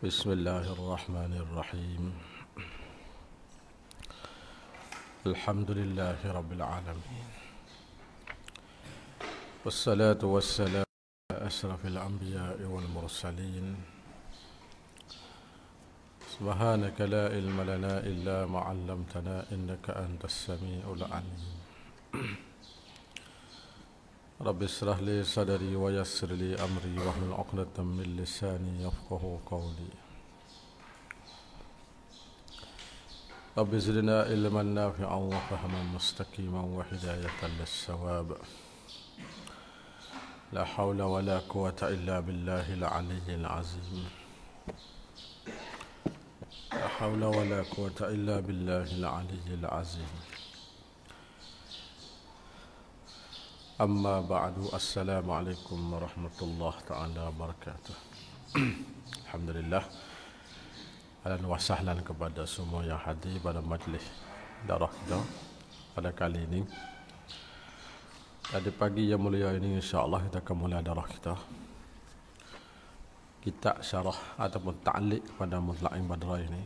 بسم الله الرحمن الرحيم الحمد لله رب العالمين والصلاة والسلام على أشرف الأنبياء والمرسلين سبحانك لا علم لنا إلا ما علمتنا إنك أنت السميع العليم رب اشرح لي صدري ويسر لي أمري واحلل عقدة من لساني يفقه قولي رب زدنا علما نافعا وفهما مستقيما وهداية للصواب لا حول ولا قوة إلا بالله العلي العظيم لا حول ولا قوة إلا بالله العلي العظيم أما بعد السلام عليكم ورحمة الله تعالى Alhamdulillah. الحمد kepada semua yang hadir pada majlis darah kita pada kali ini. Pada pagi yang mulia ini insyaAllah kita akan mula darah kita Kita syarah ataupun ta'liq pada mutla'in badra ini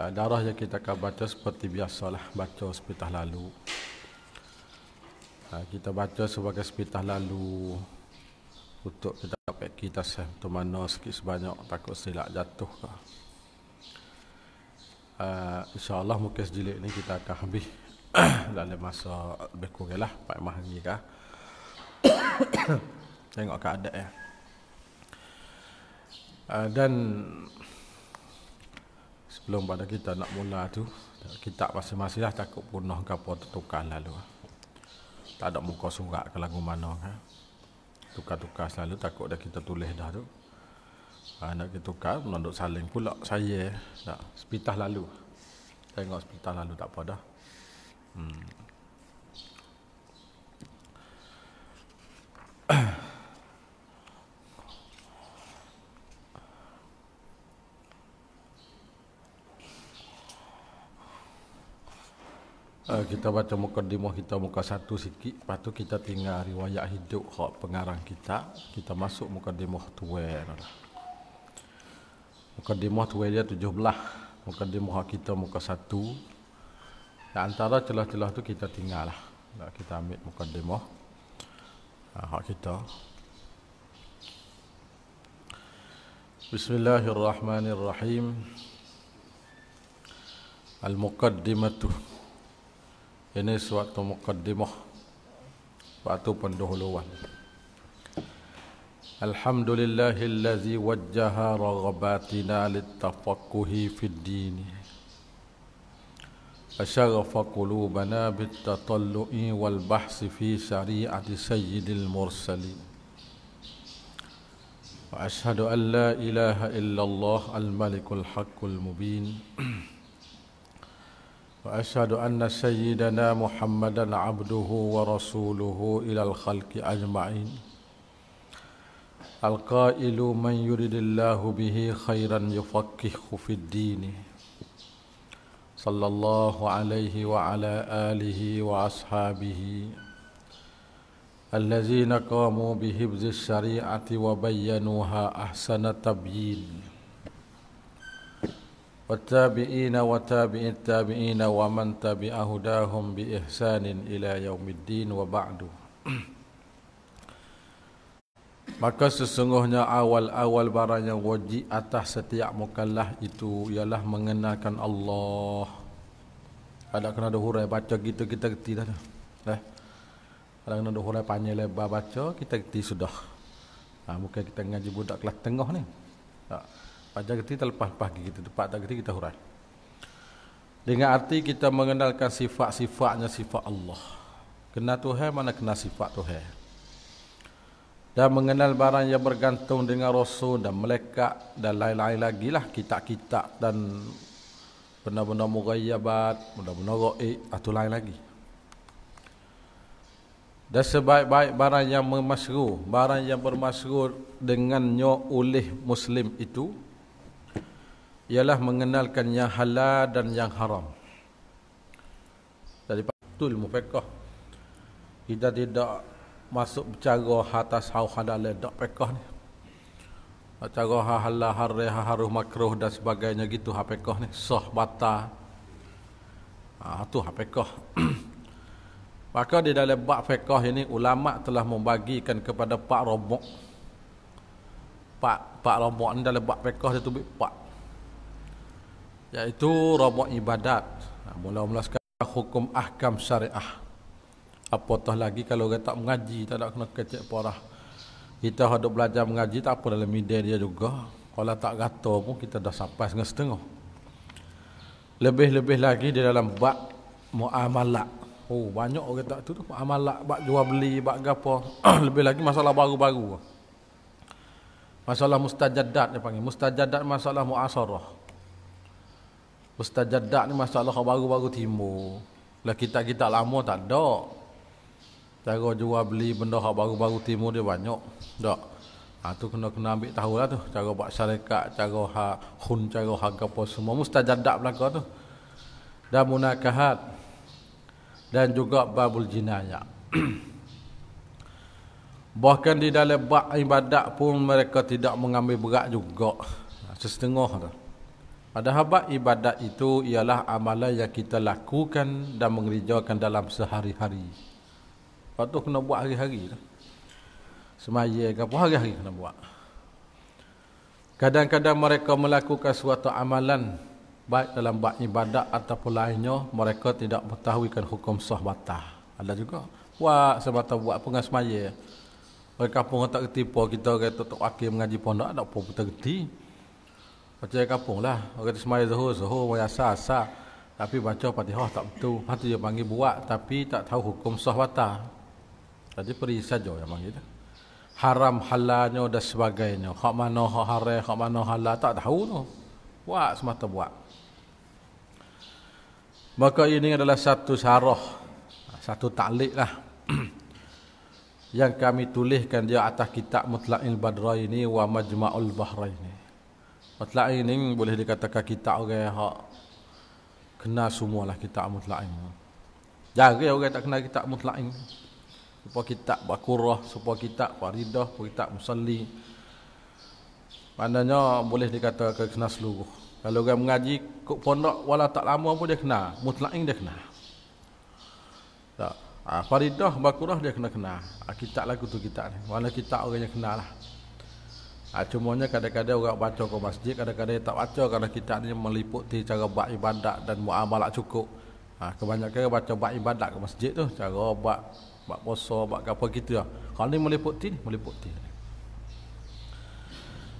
ah, Darah yang kita akan baca seperti biasalah Baca seperti lalu Ha, kita baca sebagai sepintas lalu untuk kita dapat kita sah untuk mana sikit sebanyak takut silap jatuh ke. Uh, ha, InsyaAllah muka sejilid ni kita akan habis dalam masa lebih kurang lah, 4 mah ni kah. Tengok keadaan. Uh, dan sebelum pada kita nak mula tu, kita masing-masing lah takut punah ke apa tertukar lalu lah tak ada muka surat ke lagu mana kan tukar-tukar selalu takut dah kita tulis dah tu ha, nak kita tukar pun duk saling pula saya tak sepitah lalu tengok sepitah lalu tak apa dah hmm. Uh, kita baca mukadimah kita muka satu sikit lepas tu kita tinggal riwayat hidup hak pengarang kita kita masuk muka mukadimah tuwer Muka mukadimah tuwer dia tujuh belah mukadimah hak kita muka satu dan antara celah-celah tu kita tinggal lah nah, kita ambil mukadimah eh, uh, hak kita Bismillahirrahmanirrahim Al-Muqaddimatuh ini suatu muqaddimah Waktu pendahuluan Alhamdulillahillazi wajjaha raghabatina littafakuhi fid dini أشرف قلوبنا بالتطلع والبحث في شريعة سيد المرسلين وأشهد أن لا إله إلا الله الملك الحق المبين واشهد ان سيدنا محمدا عبده ورسوله الى الخلق اجمعين القائل من يرد الله به خيرا يفقهه في الدين صلى الله عليه وعلى اله واصحابه الذين قاموا بحفظ الشريعه وبينوها احسن تبيين والتابعين وتابعي التابعين ومن تبعهم بإحسان إلى يوم الدين وبعد Maka sesungguhnya awal-awal barang yang wajib atas setiap mukallah itu ialah mengenalkan Allah. Ada kena ada hurai baca gitu kita geti dah. Eh. Ada kena ada hurai panjang lebar baca kita geti sudah. Ha, bukan kita ngaji budak kelas tengah ni. Ha. Panjang getih kita lepas pagi kita tepat tak getih kita hurai. Dengan arti kita mengenalkan sifat-sifatnya sifat Allah. Kenal Tuhan mana kenal sifat Tuhan. Dan mengenal barang yang bergantung dengan Rasul dan melekat dan lain-lain lagi lah kitab-kitab dan benda-benda mughayyabat, benda-benda ro'iq atau lain lagi. Dan sebaik-baik barang yang memasru, barang yang bermasru dengannya oleh Muslim itu, ialah mengenalkan yang halal dan yang haram. Dari patul mufekah. Kita tidak masuk bercara atas hau halal dan pekah ni. Bercara hal halal, haram, haruh, makruh dan sebagainya gitu hau pekah ni. Soh, batal. Ah ha, tu hau pekah. Maka di dalam bab fiqh ini ulama telah membagikan kepada pak robok. Pak pak robok ni dalam bab fiqh dia tu pak iaitu rabu' ibadat. Mula-mula sekarang hukum ahkam syariah. Apatah lagi kalau orang tak mengaji, tak nak kena kecek parah. Kita hendak belajar mengaji, tak apa dalam media dia juga. Kalau tak kata pun kita dah sampai setengah. Lebih-lebih lagi di dalam bab muamalat. Oh, banyak orang tak tu tu muamalat, bab jual beli, bak gapo. Lebih lagi masalah baru-baru. Masalah mustajadat dia panggil. Mustajadat masalah muasarah. Ustaz Jaddak ni masalah baru-baru timbul. Lah kita-kita lama tak ada. Cara jual beli benda hak baru-baru timbul dia banyak. Tak. Ha, tu kena kena ambil tahu lah tu. Cara buat syarikat, cara hak hun, cara hak apa semua. Mustah jadak belakang tu. Dan munakahat. Dan juga babul jinayah. Bahkan di dalam bak ibadat pun mereka tidak mengambil berat juga. Sesetengah ha, tu. Adapun ibadat itu ialah amalan yang kita lakukan dan mengerjakan dalam sehari-hari. Patut kena buat hari-hari lah. Semaya ke apa hari-hari kena buat. Kadang-kadang mereka melakukan suatu amalan baik dalam buat ibadat ataupun lainnya, mereka tidak mengetahui kan hukum sah batah. Ada juga buat semata buat pengas semaya. Mereka pun tak reti apa kita kata tok wakil mengaji pondok tak apa pun tak reti. Baca kampung lah. Orang kata semayah zuhur, zuhur, wayasa, asa. Tapi baca patihah tak betul. Lepas tu dia panggil buat tapi tak tahu hukum sah batal. Jadi perih saja yang panggil tu. Haram, halanya, dan sebagainya. Hak mana, hak haram, hak mana, halal. Tak tahu tu. Buat semata buat. Maka ini adalah satu syarah. Satu taklik lah. yang kami tuliskan dia atas kitab Mutla'il Badra ini wa Majma'ul Bahra ini. Mutla'in ni boleh dikatakan kita orang yang hak kenal semualah kita mutla'in. Jarang orang tak kena kita mutla'in. Supaya kita buat supaya kita buat ridah, supaya kita musalli. Maknanya boleh dikatakan kena seluruh. Kalau orang mengaji, kok pondok wala tak lama pun dia kenal. Mutla'in ah, dia kena. Tak. Ha, Faridah, Bakurah dia kena kena. Ha, kita lagu tu kita ni. Walau kita orang yang kenal lah. Ha, cumanya kadang-kadang orang baca ke masjid, kadang-kadang tak baca kerana kita ni meliputi cara buat ibadat dan muamalat cukup. Ha, kebanyakan baca buat ibadat ke masjid tu, cara buat, buat puasa, buat apa kita. Lah. Kalau ni meliputi meliputi.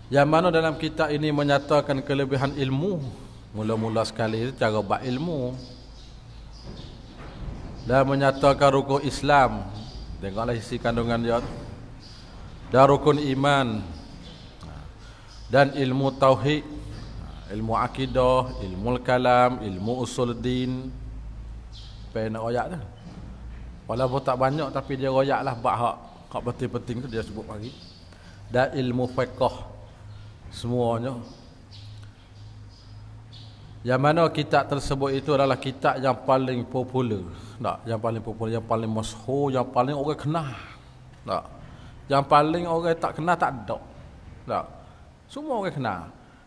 Yang mana dalam kita ini menyatakan kelebihan ilmu, mula-mula sekali itu cara buat ilmu. Dan menyatakan rukun Islam, tengoklah isi kandungan dia. Dan rukun iman, dan ilmu tauhid ilmu akidah ilmu kalam ilmu usul din pena royak tu walaupun tak banyak tapi dia royaklah bab hak kau penting-penting tu dia sebut pagi. dan ilmu fiqh semuanya yang mana kitab tersebut itu adalah kitab yang paling popular tak yang paling popular yang paling masyhur yang paling orang kenal tak yang paling orang tak kenal tak ada tak semua orang kenal.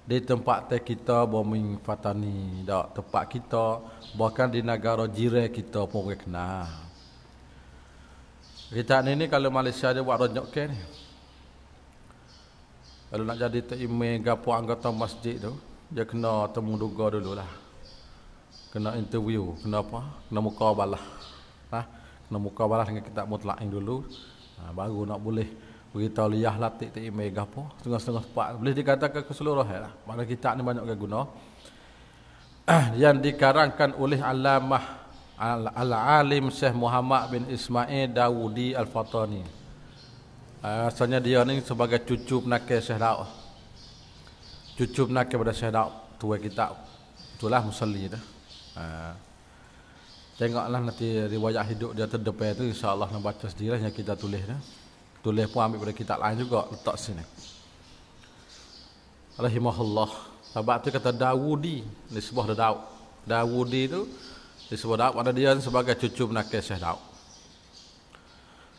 Di tempat teh kita bomin fatani, dak tempat kita bahkan di negara jire kita pun orang kenal. Kita ni ni kalau Malaysia dia buat rojak ke ni. Kalau nak jadi terima gapo anggota masjid tu, dia kena temu duga lah, Kena interview, kena apa? Kena muka balah. Ha? Kena muka balah dengan kitab mutlaqin dulu. Ha, baru nak boleh beritahu liyah latik tak imej apa setengah-setengah tempat boleh dikatakan keseluruhan eh, lah mana kitab ni banyak guna yang dikarangkan oleh alamah al-alim Syekh Muhammad bin Ismail Dawudi Al-Fatani eh, rasanya uh, dia ni sebagai cucu penakai Syekh Daud cucu penakai pada Syekh Daud tua kitab itulah musalli dah eh, uh, tengoklah nanti riwayat hidup dia terdepan tu insyaallah nak baca sendirilah yang kita tulis dah Tulis pun ambil pada kitab lain juga Letak sini Alhamdulillah. Sebab tu kata Dawudi Ini sebuah Daud Dawudi tu sebuah Daud pada dia sebagai cucu menakai Syekh Daud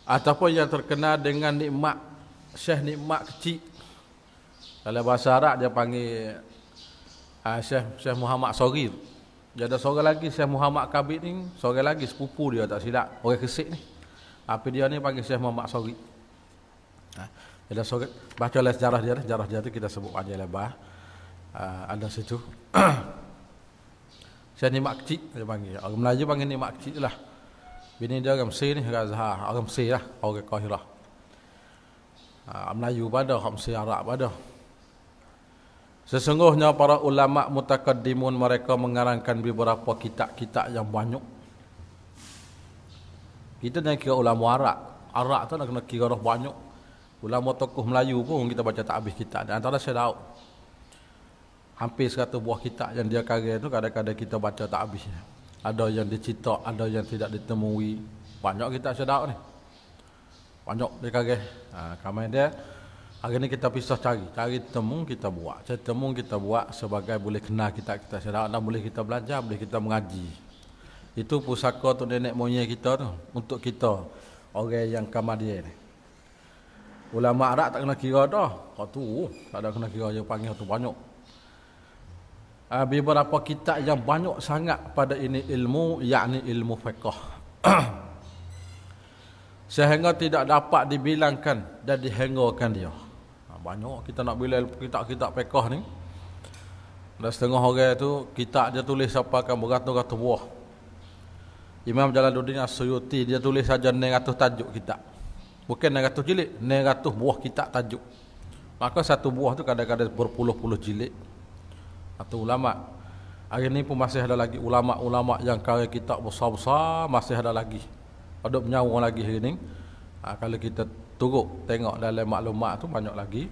Ataupun yang terkenal dengan nikmat Syekh nikmat kecil Dalam bahasa Arab dia panggil uh, Syekh, Syekh Muhammad Sori Dia ada seorang lagi Syekh Muhammad Kabit ni Seorang lagi sepupu dia tak silap Orang kesik ni Tapi dia ni panggil Syekh Muhammad Sori ada ha? bacalah sejarah dia, lah. sejarah dia tu kita sebut panjang lebar. Uh, ada situ. Saya ni makcik dia panggil. Orang Melayu panggil ni makcik lah. Bini dia orang Mesir ni, orang Mesir lah, orang Kahirah. Uh, ah, Melayu pun ada, orang Mesir Arab pun Sesungguhnya para ulama mutakaddimun mereka mengarangkan beberapa kitab-kitab yang banyak. Kita nak kira ulama Arab. Arab tu nak kena kira dah banyak. Ulama tokoh Melayu pun kita baca tak habis kitab dan antara saya tahu hampir satu buah kitab yang dia karya tu kadang-kadang kita baca tak habis. Ada yang dicita, ada yang tidak ditemui. Banyak kita saya ni. Banyak dia karya. Ha, kami dia hari ni kita pisah cari, cari temu kita buat. Cari temu kita buat sebagai boleh kenal kita kita saya dan boleh kita belajar, boleh kita mengaji. Itu pusaka tu nenek moyang kita tu untuk kita orang yang kamar ni. Ulama Arab tak kena kira dah. Kau tu tak ada kena kira yang panggil tu banyak. Uh, beberapa kitab yang banyak sangat pada ini ilmu yakni ilmu fiqh. Sehingga tidak dapat dibilangkan dan dihenggakan dia. Ha, banyak kita nak bila kitab-kitab fiqh ni. Dah setengah orang tu kitab dia tulis apa akan beratus-ratus buah. Imam Jalaluddin As-Suyuti dia tulis saja 900 tajuk kitab. Bukan 900 jilid, 900 buah kitab tajuk. Maka satu buah tu kadang-kadang berpuluh-puluh jilid. Atau ulama. Hari ni pun masih ada lagi ulama-ulama yang karya kitab besar-besar masih ada lagi. Ada nyawa lagi hari ni. Ha, kalau kita turut tengok dalam maklumat tu banyak lagi.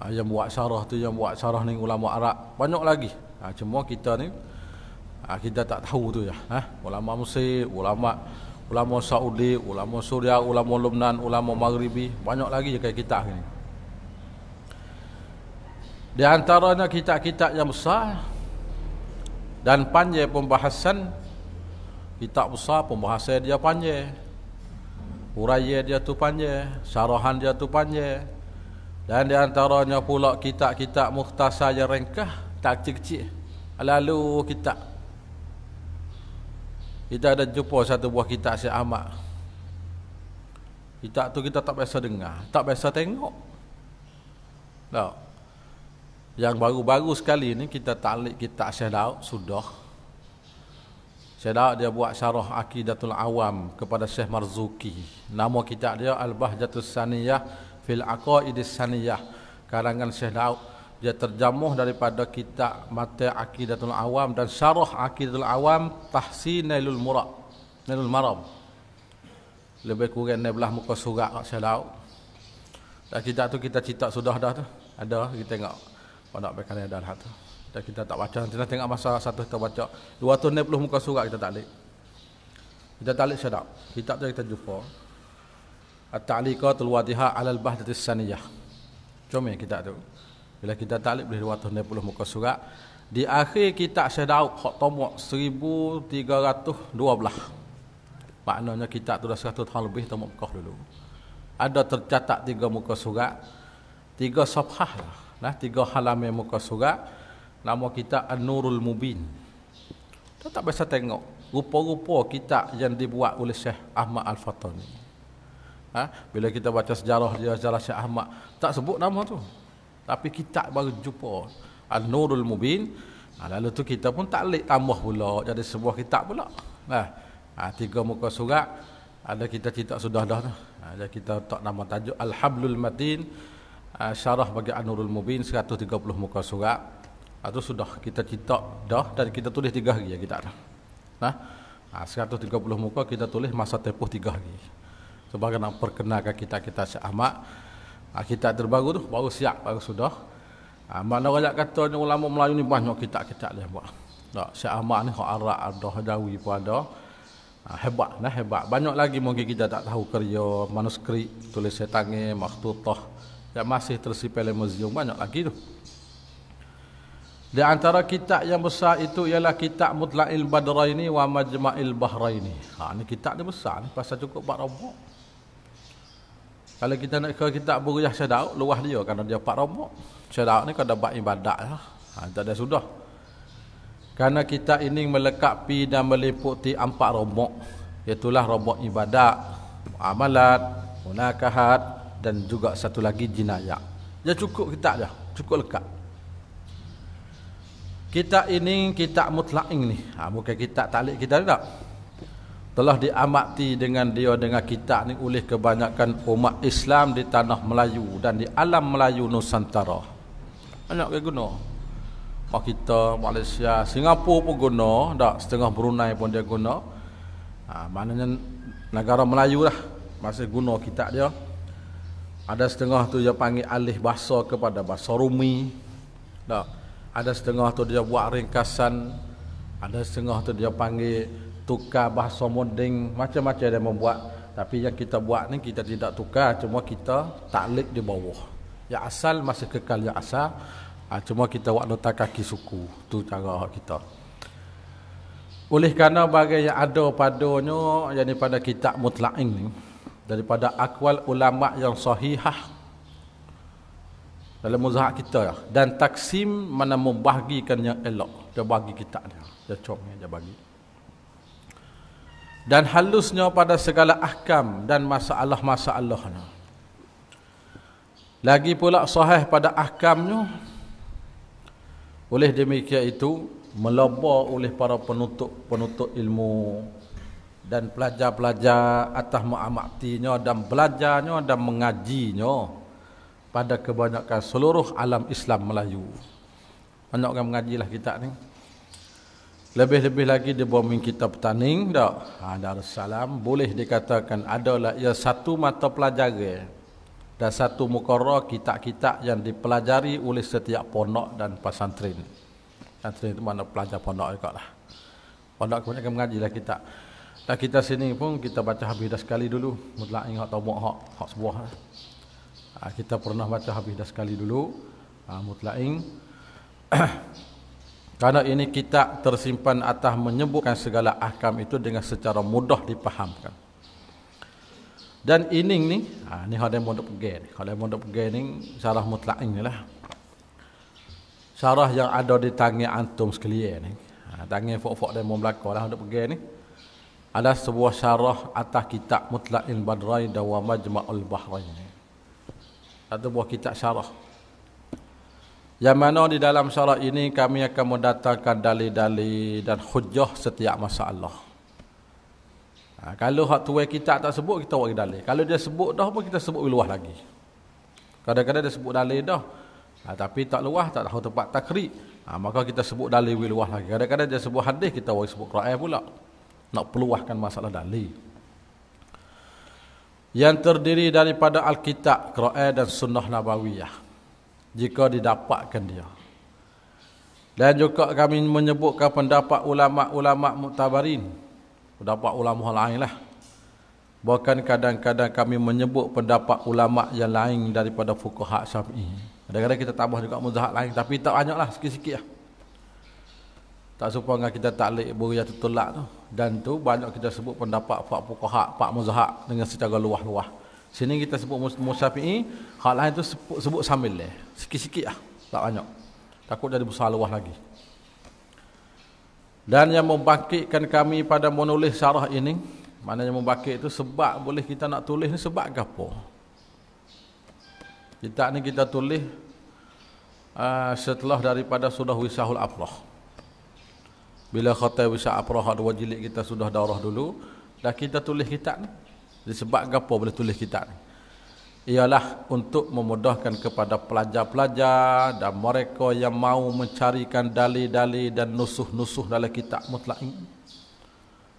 Ha, yang buat syarah tu, yang buat syarah ni ulama Arab banyak lagi. Ha, cuma kita ni ha, kita tak tahu tu ya. Ha, ulama Mesir, ulama ulama Saudi, ulama Suria, ulama Lebanon, ulama Maghribi, banyak lagi je kayak kita ni. Di antaranya kitab-kitab yang besar dan panjang pembahasan kitab besar pembahasan dia panjang. Huraian dia tu panjang, syarahan dia tu panjang. Dan di antaranya pula kitab-kitab mukhtasar yang ringkas, tak kecil-kecil. Lalu kitab kita ada jumpa satu buah kitab Syed Ahmad Kitab tu kita tak biasa dengar Tak biasa tengok Tak Yang baru-baru sekali ni Kita taklik kitab Syed Daud Sudah Syed Daud dia buat syarah Akidatul Awam Kepada Syed Marzuki Nama kitab dia Al-Bahjatul Saniyah Fil Aqaidis Saniyah Karangan Syed Daud dia terjamuh daripada kitab mata akidatul awam dan syarah akidatul awam tahsinailul murab nailul maram lebih kurang ni belah muka surat kat saya laut dan kitab tu kita cita sudah dah tu ada kita tengok pada bekan ada hat tu dan kita tak baca nanti tengok masa satu kita baca 260 muka surat kita tak lek kita tak lek sedap kitab tu kita jumpa at-ta'liqatul wadiha alal bahdatis saniyah Jom ya kita tu bila kita talib boleh puluh muka surat Di akhir kitab Syed Daud Hak tomok 1312 Maknanya kitab tu dah 100 tahun lebih tomok kau dulu Ada tercatat tiga muka surat Tiga sabah lah Tiga halaman muka surat Nama kita An-Nurul Mubin Kita tak biasa tengok Rupa-rupa kita yang dibuat oleh Syekh Ahmad Al-Fatah ni Ha? Bila kita baca sejarah dia, sejarah Syekh Ahmad Tak sebut nama tu tapi kita baru jumpa Al-Nurul Mubin. Ha, lalu tu kita pun tak lek tambah pula jadi sebuah kitab pula. Nah, ha, tiga muka surat ada kita cerita sudah dah tu. Ha, jadi kita tak nama tajuk Al-Hablul Matin ha, syarah bagi Al-Nurul Mubin 130 muka surat. Atau ha, sudah kita cerita dah dan kita tulis tiga hari ya kita dah. Nah, ha, 130 muka kita tulis masa tempoh tiga hari. Sebagai nak perkenalkan kita-kita Syekh Ahmad. Ha, kitab terbaru tu baru siap, baru sudah. Ha, mana orang kata ni ulama Melayu ni banyak kitab-kitab dia buat. Tak, Syekh Ahmad ni Hak Arak, Abdul Hadawi pun ada. Ha, hebat lah, hebat. Banyak lagi mungkin kita tak tahu kerja, manuskrip, tulis tangan, maktutah. Yang masih tersipai oleh muzium, banyak lagi tu. Di antara kitab yang besar itu ialah kitab Mutla'il Badraini wa Majma'il Bahraini. Ha, ni kitab dia besar ni, pasal cukup buat robot. Kalau kita nak kalau kita beriah syadaq luah dia kerana dia empat rombok. Syadaq ni kada buat ibadat lah. Ha, tak ada sudah. Kerana kita ini melekapi dan meliputi empat rombok. Itulah rombok ibadat, amalat, munakahat dan juga satu lagi jinayah. Ya cukup kita dah, cukup lekat. Kita ini ha, kita mutlak ini. Ha, bukan kita talik kita tak telah diamati dengan dia dengan kita ni oleh kebanyakan umat Islam di tanah Melayu dan di alam Melayu Nusantara. Banyak ke guna. Pak kita Malaysia, Singapura pun guna, dak setengah Brunei pun dia guna. Ha, maknanya negara Melayu lah masih guna kitab dia. Ada setengah tu dia panggil alih bahasa kepada bahasa Rumi. Dak. Ada setengah tu dia buat ringkasan. Ada setengah tu dia panggil tukar bahasa moding macam-macam dia membuat tapi yang kita buat ni kita tidak tukar cuma kita taklid di bawah yang asal masih kekal yang asal ah, cuma kita buat nota kaki suku tu cara kita oleh kerana bagai yang ada padanya yang pada kitab mutla'in ni daripada akwal ulama yang sahihah dalam muzahak kita ya. dan taksim mana membahagikan yang elok dia bagi kitab dia dia cok dia bagi dan halusnya pada segala ahkam dan masalah-masalahnya. Lagi pula sahih pada ahkamnya. Oleh demikian itu, melebar oleh para penutup-penutup ilmu dan pelajar-pelajar atas mu'amaktinya dan belajarnya dan mengajinya pada kebanyakan seluruh alam Islam Melayu. Banyak orang mengajilah kita ni. Lebih-lebih lagi dia bombing kita Taning, tak? Ha, Darussalam boleh dikatakan adalah ia satu mata pelajaran dan satu mukara kitab-kitab yang dipelajari oleh setiap pondok dan pesantren. Pesantren itu mana pelajar pondok juga lah. Pondok kebanyakan mengaji lah kita. Dan kita sini pun kita baca habis dah sekali dulu. Mutlak ingat tau buat hak, hak sebuah lah. Ha, kita pernah baca habis dah sekali dulu. Ha, mutlak ingat. Karena ini kita tersimpan atas menyebutkan segala ahkam itu dengan secara mudah dipahamkan. Dan ini ni, ha, ni hadai mondok pegi ni. Hadai mondok pegi ni, syarah mutlak ni lah. Syarah yang ada di tangi antum sekalian ni. Ha, tangi fok-fok dan mong belakang lah mondok pegi ni. Ada sebuah syarah atas kitab mutlak il badrai dawa majma'ul bahrain ni. Ada sebuah kitab syarah. Yang mana di dalam syarat ini kami akan mendatangkan dalil-dali dan hujah setiap masalah. Ha, kalau hak tuai kita tak sebut, kita buat dalil. Kalau dia sebut dah pun, kita sebut luah lagi. Kadang-kadang dia sebut dalil dah. Ha, tapi tak luah, tak tahu tempat takrik. Ha, maka kita sebut dalil luah lagi. Kadang-kadang dia sebut hadis, kita buat sebut Quran pula. Nak peluahkan masalah dalil. Yang terdiri daripada Alkitab, Quran dan Sunnah Nabawiyah jika didapatkan dia. Dan juga kami menyebutkan pendapat ulama-ulama muktabarin, pendapat ulama lain lah. Bahkan kadang-kadang kami menyebut pendapat ulama yang lain daripada fuqaha Syafi'i. Kadang-kadang kita tambah juga mazhab lain tapi tak banyak lah sikit-sikit lah. Tak serupa dengan kita taklik buku yang tertolak tu. Dan tu banyak kita sebut pendapat Pak Pukuhak, Pak Muzahak dengan secara luah-luah. Sini kita sebut musyafi'i, hal lain tu sebut, sebut sambil leh. Sikit-sikit lah, tak banyak. Takut jadi besar luah lagi. Dan yang membangkitkan kami pada menulis syarah ini, mana yang membangkit itu sebab boleh kita nak tulis ni sebab ke apa? Kita ni kita tulis uh, setelah daripada sudah wisahul afrah. Bila khatai wisah afrah dua jilid kita sudah darah dulu, dah kita tulis kitab ni. Disebab apa boleh tulis kitab ni? Ialah untuk memudahkan kepada pelajar-pelajar dan mereka yang mau mencarikan dalil-dalil dan nusuh-nusuh dalam kitab mutlak ini.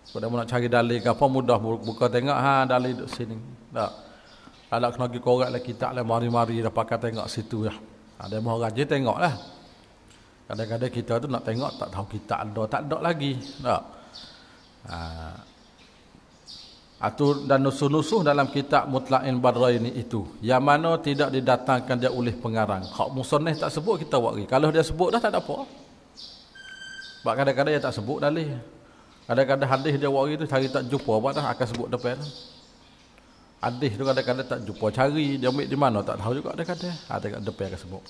Kalau dia nak cari dalil ke apa mudah buka tengok ha dalil di sini. Tak. Ada kena pergi korek lah kitab lah mari-mari dah pakai tengok situ lah. Ya. Ha, dia mahu rajin tengok lah. Kadang-kadang kita tu nak tengok tak tahu kitab ada tak ada lagi. Tak. Ha atau dan nusuh-nusuh dalam kitab Mutla'in Badrai ini itu yang mana tidak didatangkan dia oleh pengarang kalau musonih tak sebut kita buat lagi kalau dia sebut dah tak ada apa sebab kadang-kadang dia tak sebut dalih kadang-kadang hadis dia buat lagi tu cari tak jumpa apa dah akan sebut depan hadis tu kadang-kadang tak jumpa cari dia ambil di mana tak tahu juga kadang-kadang ada ha, kat depan akan sebut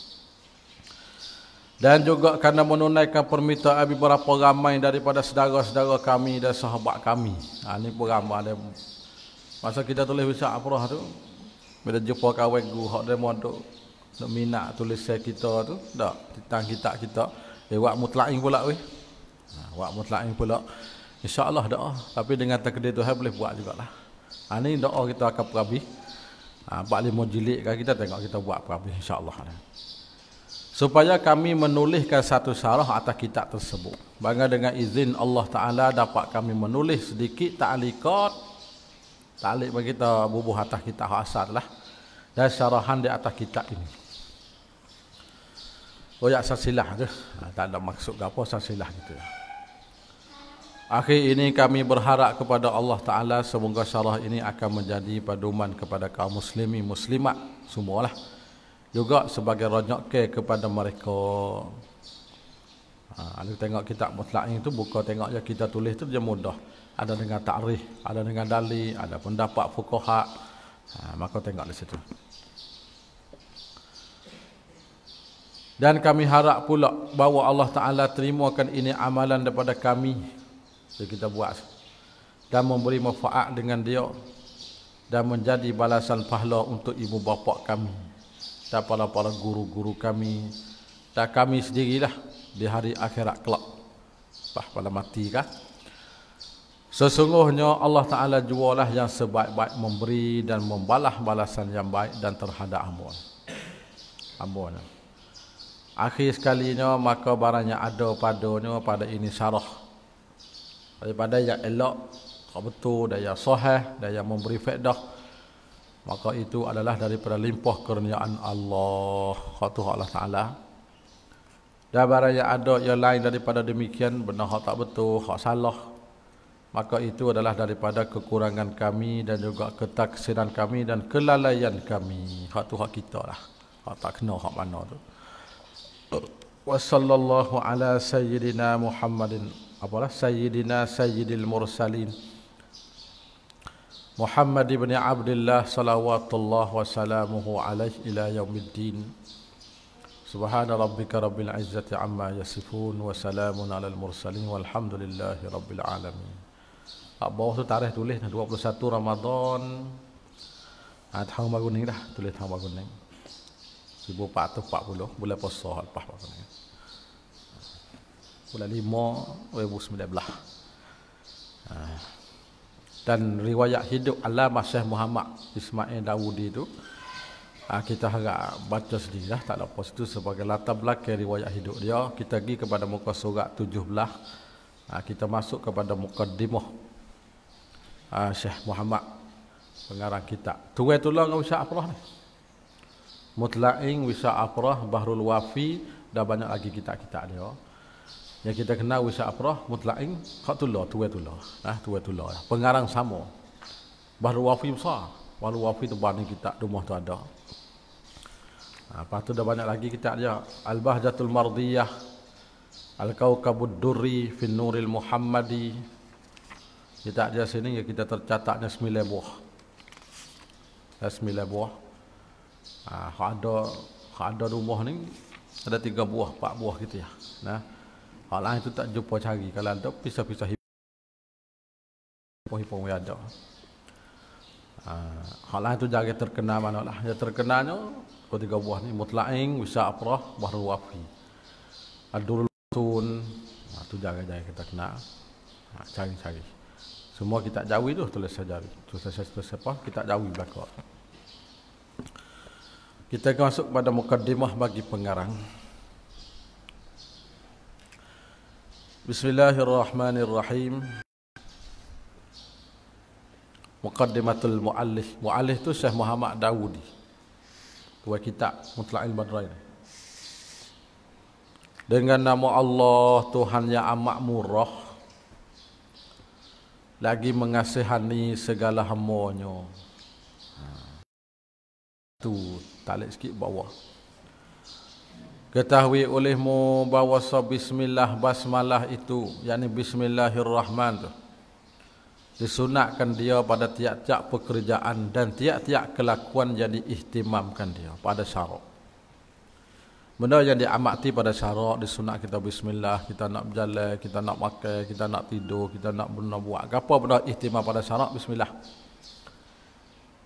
dan juga kerana menunaikan permintaan beberapa ramai daripada saudara-saudara kami dan sahabat kami. Ha, ini pun ramai. Masa kita tulis bisa apurah tu, bila jumpa kawan guru, hak dia mahu duk, minat tulis kita tu, tak, tentang kita kita. Eh, buat mutlain pula weh. Buat ha, mutlain pula. InsyaAllah doa. Tapi dengan takdir Tuhan boleh buat jugalah. Ha, ini doa kita akan perhabis. Ha, 45 jilid kan kita tengok kita buat perhabis insyaAllah. Ha, supaya kami menuliskan satu syarah atas kitab tersebut. Bangga dengan izin Allah Ta'ala dapat kami menulis sedikit taalikot, Ta'alik bagi kita bubuh atas kitab hasad lah. Dan syarahan di atas kitab ini. Oh ya, sasilah tu. Ha, tak ada maksud ke apa sasilah gitu. Akhir ini kami berharap kepada Allah Ta'ala semoga syarah ini akan menjadi paduman kepada kaum muslimi muslimat semualah. lah juga sebagai rojak ke kepada mereka ha, ada tengok kitab mutlak ini tu buka tengok je kita tulis tu je mudah ada dengan takrif, ada dengan dali ada pendapat fuqaha ha, maka tengok di situ dan kami harap pula bahawa Allah Taala terimakan ini amalan daripada kami yang kita buat dan memberi manfaat dengan dia dan menjadi balasan pahala untuk ibu bapa kami tak para para guru-guru kami tak kami sendirilah di hari akhirat kelak bah pada mati kah sesungguhnya Allah taala jualah yang sebaik-baik memberi dan membalas balasan yang baik dan terhadap ampun ampun akhir sekali sekalinya maka barangnya ada padanya pada ini syarah daripada yang elok betul dan yang sahih dan yang memberi faedah maka itu adalah daripada limpah kurniaan Allah khatuh Allah Ta'ala dan barang yang ada yang lain daripada demikian benar hak tak betul, hak salah maka itu adalah daripada kekurangan kami dan juga ketaksiran kami dan kelalaian kami hak tu hak kita lah hak tak kena hak mana tu wa sallallahu ala sayyidina muhammadin apalah sayyidina sayyidil mursalin Muhammad ibn Abdullah salawatullah wa salamuhu alaih ila yaumiddin Subhana rabbika rabbil izzati amma yasifun wa salamun alal mursalin walhamdulillahi rabbil alamin Ah bawah tu tarikh tulis 21 Ramadan Ah tahun baru ni dah tulis tahun baru ni 1440 bulan puasa lepas baru ni Bulan 5 2019 Ah dan riwayat hidup Allah Syekh Muhammad Ismail Dawudi itu ah, kita harap baca sendiri lah tak ada apa itu sebagai latar belakang riwayat hidup dia kita pergi kepada muka surat 17 ah, kita masuk kepada muka dimuh ah, Syekh Muhammad pengarang kita tu lah dengan Syekh Afrah ni mutla'ing Syekh Afrah Bahrul Wafi dah banyak lagi kitab-kitab dia yang kita kenal wisa aprah mutlaing qatullah tua tula nah tua tula pengarang sama baru wafi besar walau wafi tu banyak kita rumah tu ada apa ah, tu dah banyak lagi kita ada al Jatul mardiyah al kaukabud durri fi nuril muhammadi kita ada sini ya kita tercatatnya 9 buah 9 ya, buah ha, ada ada rumah ni ada tiga buah empat buah gitu ya nah Alang itu tak jumpa cari kalau tak pisah-pisah hipong hipong yang ada. Ha, uh, itu jaga terkena mana lah. Yang terkenanya tiga buah ni mutlaing bisa aprah baru api. Adul ha, sun ha, tu jaga jaga kita kena ha, cari cari. Semua kita jauhi tu terus saja. Terus saja terus apa kita jauhi belakang. Kita akan masuk pada mukadimah bagi pengarang. Bismillahirrahmanirrahim Muqaddimatul Mu'allih Mu'allih tu Syekh Muhammad Dawudi Dua kitab Mutlak Ilmadrai Dengan nama Allah Tuhan yang amat murah Lagi mengasihani segala hamonya ha. Tu, talik sikit bawah Ketahui olehmu bahawa so bismillah basmalah itu yakni bismillahirrahman tu disunatkan dia pada tiap-tiap pekerjaan dan tiap-tiap kelakuan jadi ihtimamkan dia pada syarak. Benda yang diamati pada syarak disunat kita bismillah, kita nak berjalan, kita nak makan, kita nak tidur, kita nak benda Apa benda ihtimam pada syarak bismillah.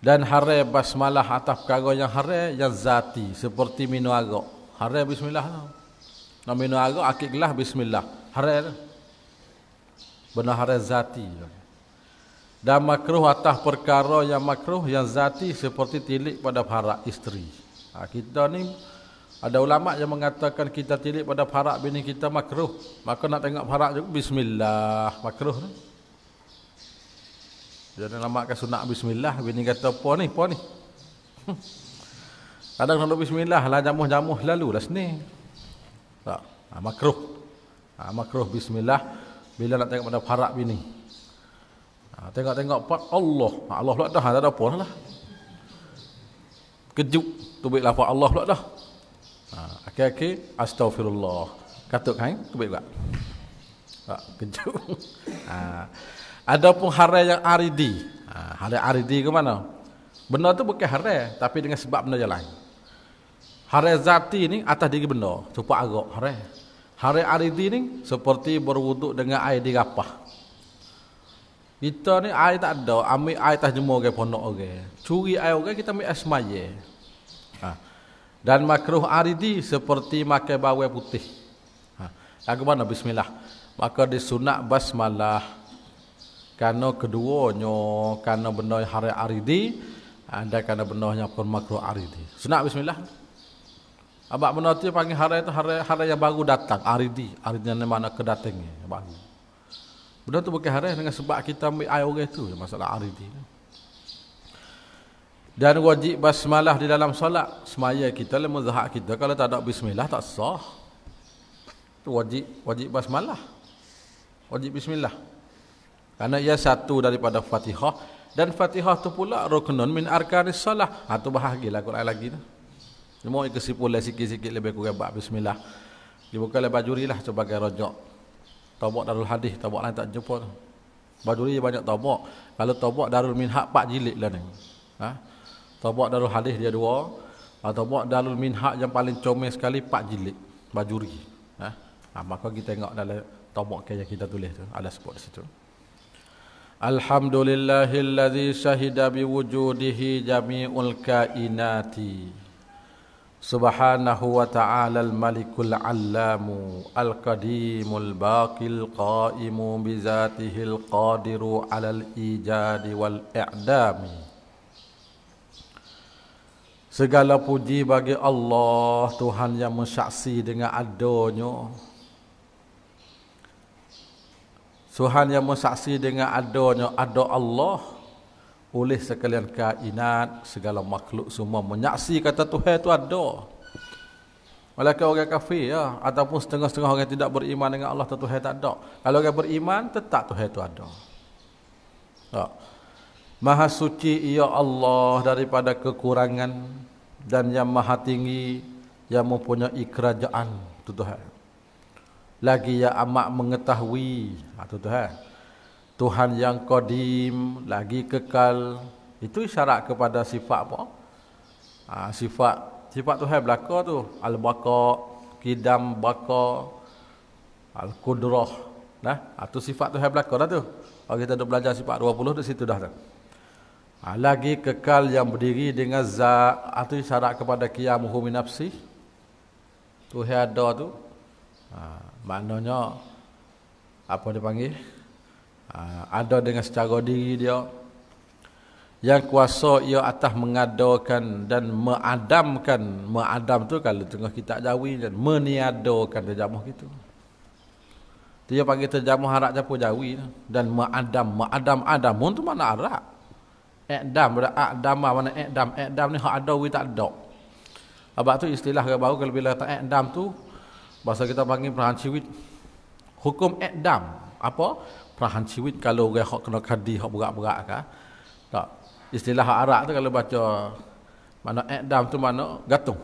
Dan haram basmalah atas perkara yang haram yang zati seperti minum arak. Harai bismillah tu. Nak minum air, akik gelas bismillah. Harai tu. Benar harai zati Dan makruh atas perkara yang makruh yang zati seperti tilik pada para isteri. Ha, kita ni ada ulama yang mengatakan kita tilik pada para bini kita makruh. Maka nak tengok para juga bismillah makruh ni. Jadi nama kasunak bismillah bini kata apa ni apa ni. Hmm. Kadang nak bismillah lah jamuh-jamuh lalu lah sini. Tak. Ha, makruh. Ha, makruh bismillah bila nak tengok pada farak bini. Ha, tengok-tengok pak Allah. Ha, Allah pula dah tak ada apa lah. Kejuk tu baik pak Allah pula dah. Ha, okey-okey astagfirullah. Katuk kan kebaik juga. Tak kejuk. Ha, adapun harai yang aridi. Ha, harai aridi ke mana? Benda tu bukan hara, tapi dengan sebab benda yang lain. Hari zati ni atas diri benda. Cepat agak. Hari. Hari aridi ni seperti berwuduk dengan air di rapah. Kita ni air tak ada. Ambil air tak jemur ke ponok ke. Curi air ke kita ambil asmaya. Ha. Dan makruh aridi seperti makai bawang putih. Ha. Lagu mana? Bismillah. Maka disunat basmalah. Kerana keduanya, kerana benar hari aridi. Anda kerana benarnya pun makruh aridi. Sunak bismillah. Bismillah. Abak menanti panggil hari itu hari hari yang baru datang. Hari di hari di mana kedatangnya. Abak ni. Benda tu bukan hari dengan sebab kita ambil air orang itu. Masalah hari di. Dan wajib basmalah di dalam solat. Semaya kita lah muzahak kita. Kalau tak ada bismillah tak sah. Itu wajib wajib basmalah. Wajib bismillah. Karena ia satu daripada fatihah. Dan fatihah tu pula rukunun min arkanis solat. atau ha, bahagilah aku lagi. Tu. Cuma ikut sipul lah sikit-sikit lebih kurang bab bismillah. Dia bukan lebih bajuri lah sebagai lah, rojak. Tobok darul hadis, tobok lain tak jumpa. Bajuri banyak tobok. Kalau tobok darul minhak, pak jilid lah ni. Ha? Tobok darul hadis dia dua. Atau ha, buat dalul minhak yang paling comel sekali pak jilid. Bajuri. Ha? ha? maka kita tengok dalam tobok ke yang kita tulis tu. Ada sebut di situ. Alhamdulillahillazi syahida wujudihi jami'ul kainati. jami'ul kainati. Subhanahu wa ta'ala al-malikul allamu Al-kadimu al-baqil qaimu Bizatihi al-qadiru ala al-ijadi wal-i'dami Segala puji bagi Allah Tuhan yang mensyaksi dengan adonyo Tuhan yang mensaksi dengan adonyo ado Allah oleh sekalian kainat segala makhluk semua menyaksi kata Tuhan itu ada Walaupun orang kafir ya, ataupun setengah-setengah orang yang tidak beriman dengan Allah tu Tuhan tak ada. Kalau orang beriman tetap Tuhan itu ada. Tak. Maha suci ia ya Allah daripada kekurangan dan yang maha tinggi yang mempunyai kerajaan tu Tuhan. Lagi yang amat mengetahui ha, tu Tuhan. Tuhan yang kodim, lagi kekal. Itu isyarat kepada sifat apa? Ha, sifat sifat Tuhan belaka tu. Al-Baqa, Kidam Baqa, Al-Qudrah. Nah, atau ha, sifat Tuhan belaka dah tu. Kalau kita dah belajar sifat 20, di situ dah tu. Ha, lagi kekal yang berdiri dengan za atau ha, isyarat kepada Qiyam Uhumi Nafsi. Tuhan ada tu. Ha, maknanya, apa dia panggil? Ah, ada dengan secara diri dia yang kuasa ia atas mengadakan dan meadamkan meadam tu kalau tengah kita jawi dan meniadakan terjamah gitu dia panggil terjamah harap jauh jawi dan meadam meadam adam mun tu mana arak Ekdam pada akdam mana ekdam ekdam ni hak ada wi tak ada. Abak tu istilah ke baru kalau bila tak ekdam tu bahasa kita panggil perancis hukum ekdam apa tahan ciwit kalau orang hok kena kadi hok berat-berat ke. Tak. Istilah hak Arab tu kalau baca mana adam tu mana gantung.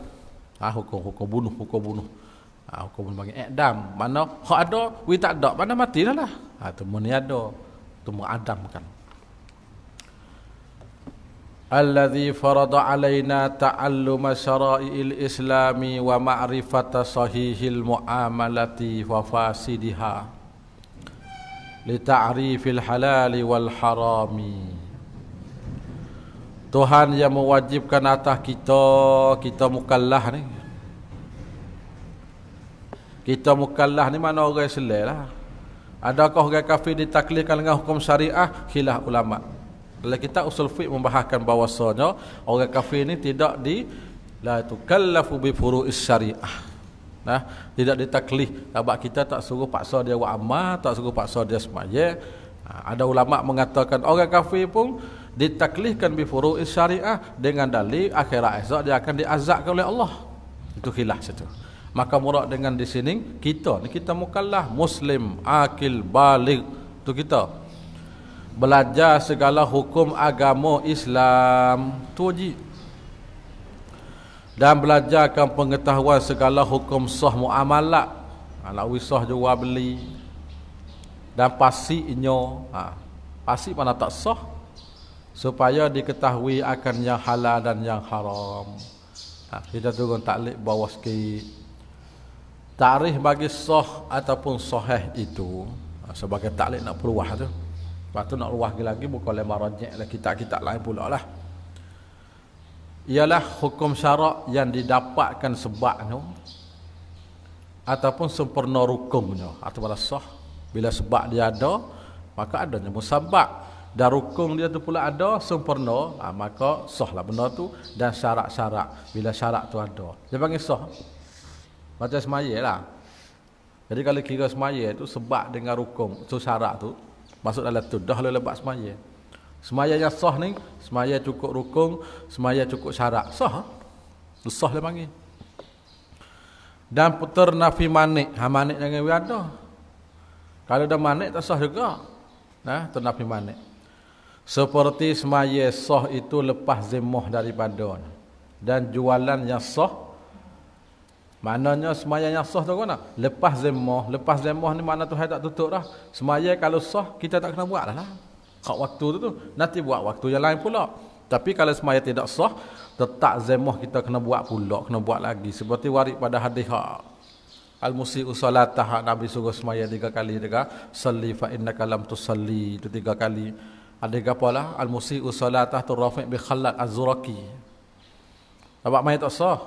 Ha, hukum hukum bunuh hukum bunuh. Ha, hukum bunuh panggil adam, Mana hok ada wi tak ada mana mati dah lah. Ha tu mun ada tu mun adam kan. al Alladhi farada alaina ta'alluma syara'il islami wa ma'rifata sahihil mu'amalati wa fasidihah litarifil halali wal harami Tuhan yang mewajibkan atas kita kita mukallah ni kita mukallah ni mana orang Islam lah adakah orang kafir ditaklifkan dengan hukum syariah khilaf ulama kalau kita usul fiqh membahaskan bahawasanya orang kafir ni tidak di la tukallafu bi furu'is syariah Nah, tidak ditaklih. Sebab kita tak suruh paksa dia buat amal, tak suruh paksa dia semaya. ada ulama mengatakan orang kafir pun ditaklihkan bi furu'is syariah dengan dalil akhirat esok dia akan diazabkan oleh Allah. Itu khilaf situ. Maka murak dengan di sini kita ni kita mukallaf muslim akil balig tu kita belajar segala hukum agama Islam tu wajib dan belajarkan pengetahuan segala hukum sah muamalat anak ha, wisah jual beli dan pasti inyo ha, pasti mana tak sah supaya diketahui akan yang halal dan yang haram ha, kita turun taklik bawah sikit tarikh bagi sah ataupun sahih itu ha, sebagai taklik nak peluah tu lepas tu nak luah lagi bukan lemah rajin lah kitab-kitab lain pula lah ialah hukum syarak yang didapatkan sebabnya ataupun sempurna atau ataupun sah bila sebab dia ada maka adanya musabab dan rukum dia tu pula ada sempurna ha, maka sah lah benda tu dan syarat-syarat bila syarat tu ada dia panggil sah macam semaya lah. jadi kalau kira semaya tu sebab dengan rukum tu syarat tu masuk dalam tu dah lebat semaya Semaya yang sah ni, semaya cukup rukung, semaya cukup syarat. Sah. Ha? Sah dia panggil. Dan puter nafi manik. Ha manik jangan ada. Kalau dah manik tak sah juga. Nah, ha, ternafi manik. Seperti semaya sah itu lepas zimah daripada dan jualan yang sah Maknanya semaya yang sah tu kena Lepas zemoh Lepas zemoh ni mana tu Tuhan tak tutup dah Semaya kalau sah kita tak kena buat lah, lah. Kat waktu tu tu Nanti buat waktu yang lain pula Tapi kalau semaya tidak sah Tetap zemoh kita kena buat pula Kena buat lagi Seperti warik pada hadiah Al-Musi usalatah Nabi suruh semaya tiga kali Dia kata Salli fa'inna kalam tu salli Itu tiga kali Ada apa lah Al-Musi usalatah tu rafiq bi khalat az-zuraki Nampak maya tak sah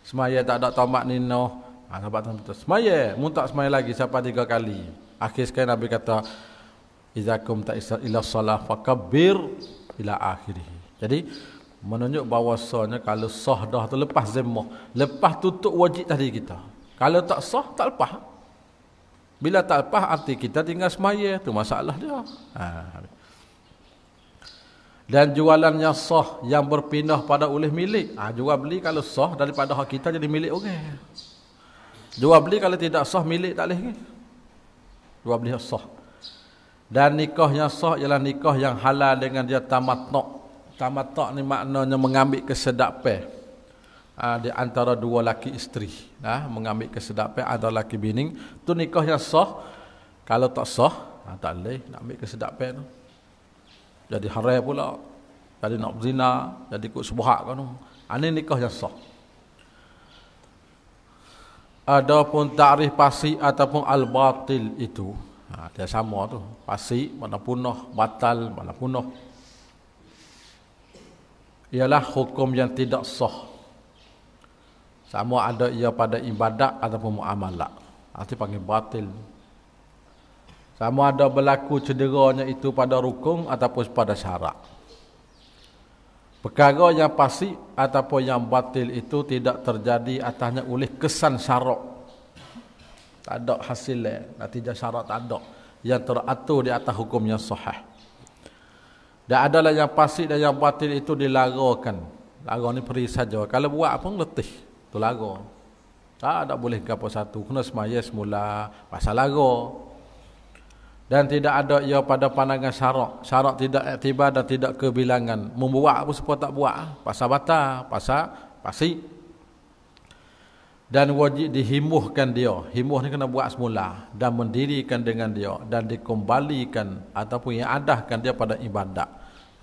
Semaya tak ada tamat ni no Ha, nampak tu. Semaya Muntak semaya lagi Sampai tiga kali Akhir sekali Nabi kata Iza kum tak isa ila salah fakabir ila akhirih. Jadi menunjuk bahawasanya kalau sah dah tu lepas zimmah, lepas tutup wajib tadi kita. Kalau tak sah tak lepas. Bila tak lepas arti kita tinggal semaya tu masalah dia. Ha. Dan jualan yang sah yang berpindah pada oleh milik. Ha, jual beli kalau sah daripada hak kita jadi milik orang. Okay. Jual beli kalau tidak sah milik tak boleh. Jual beli sah. Dan nikah yang sah ialah nikah yang halal dengan dia tamat tok. Tamat tok ni maknanya mengambil kesedapan uh, ah, di antara dua laki isteri. Uh, mengambil kesedapan antara laki bini. tu nikah yang sah. Kalau tak sah, uh, tak boleh nak ambil kesedapan tu. Jadi haraya pula. Jadi nak berzina, jadi ikut sebuah kan. Ini nikah yang sah. Adapun takrif pasti ataupun al-batil itu Ha, dia sama tu. Pasik mana punah, batal mana punah. Ialah hukum yang tidak sah. Sama ada ia pada ibadat ataupun muamalat. Arti ha, panggil batil. Sama ada berlaku cederanya itu pada rukun ataupun pada syarat Perkara yang pasti ataupun yang batil itu tidak terjadi atasnya oleh kesan syarak tak ada hasil lain. Nanti syarat tak ada. Yang teratur di atas hukum yang sahih. Dan adalah yang pasti dan yang batil itu dilarakan. Lara ni perih saja. Kalau buat pun letih. Itu lara. Tak ada boleh gapa satu. Kena semaya semula. Pasal lara. Dan tidak ada ia pada pandangan syarat. Syarat tidak aktibar dan tidak kebilangan. Membuat pun sepatutnya tak buat. Pasal batal. Pasal pasti dan wajib dihimuhkan dia himuh ni kena buat semula dan mendirikan dengan dia dan dikembalikan ataupun yang adahkan dia pada ibadat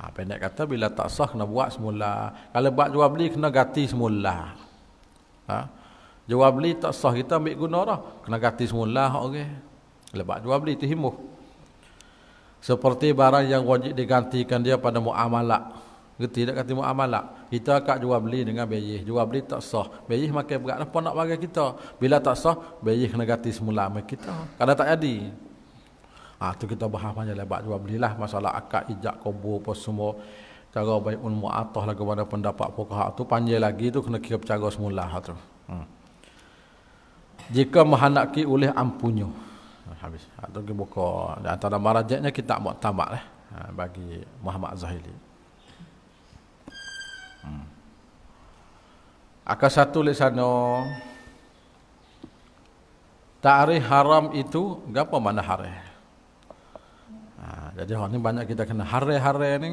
ha, pendek kata bila tak sah kena buat semula kalau buat jual beli kena ganti semula ha? jual beli tak sah kita ambil guna dah kena ganti semula orang okay. kalau buat jual beli tu himuh seperti barang yang wajib digantikan dia pada muamalah Gerti nak kata muamalat. Kita akan jual beli dengan bayih. Jual beli tak sah. Bayih makin berat. Apa nak bagi kita? Bila tak sah, bayih kena ganti semula sama kita. Kadang tak jadi. Ha, tu kita bahas panjang lebat jual belilah. Masalah akad, ijak, kobo apa semua. Cara baik pun mu'atah lagi kepada pendapat pokok hak tu. Panjang lagi tu kena kira bercara semula. Ha, tu. Hmm. Jika menghendaki oleh ampunyo. Ah, habis. Ha, tu kita buka. Antara marajaknya kita tak buat tamat lah. Ha, bagi Muhammad Zahili. Akal satu di sana Tarikh haram itu Gapa mana hari ha, Jadi orang ni banyak kita kena Hari-hari ni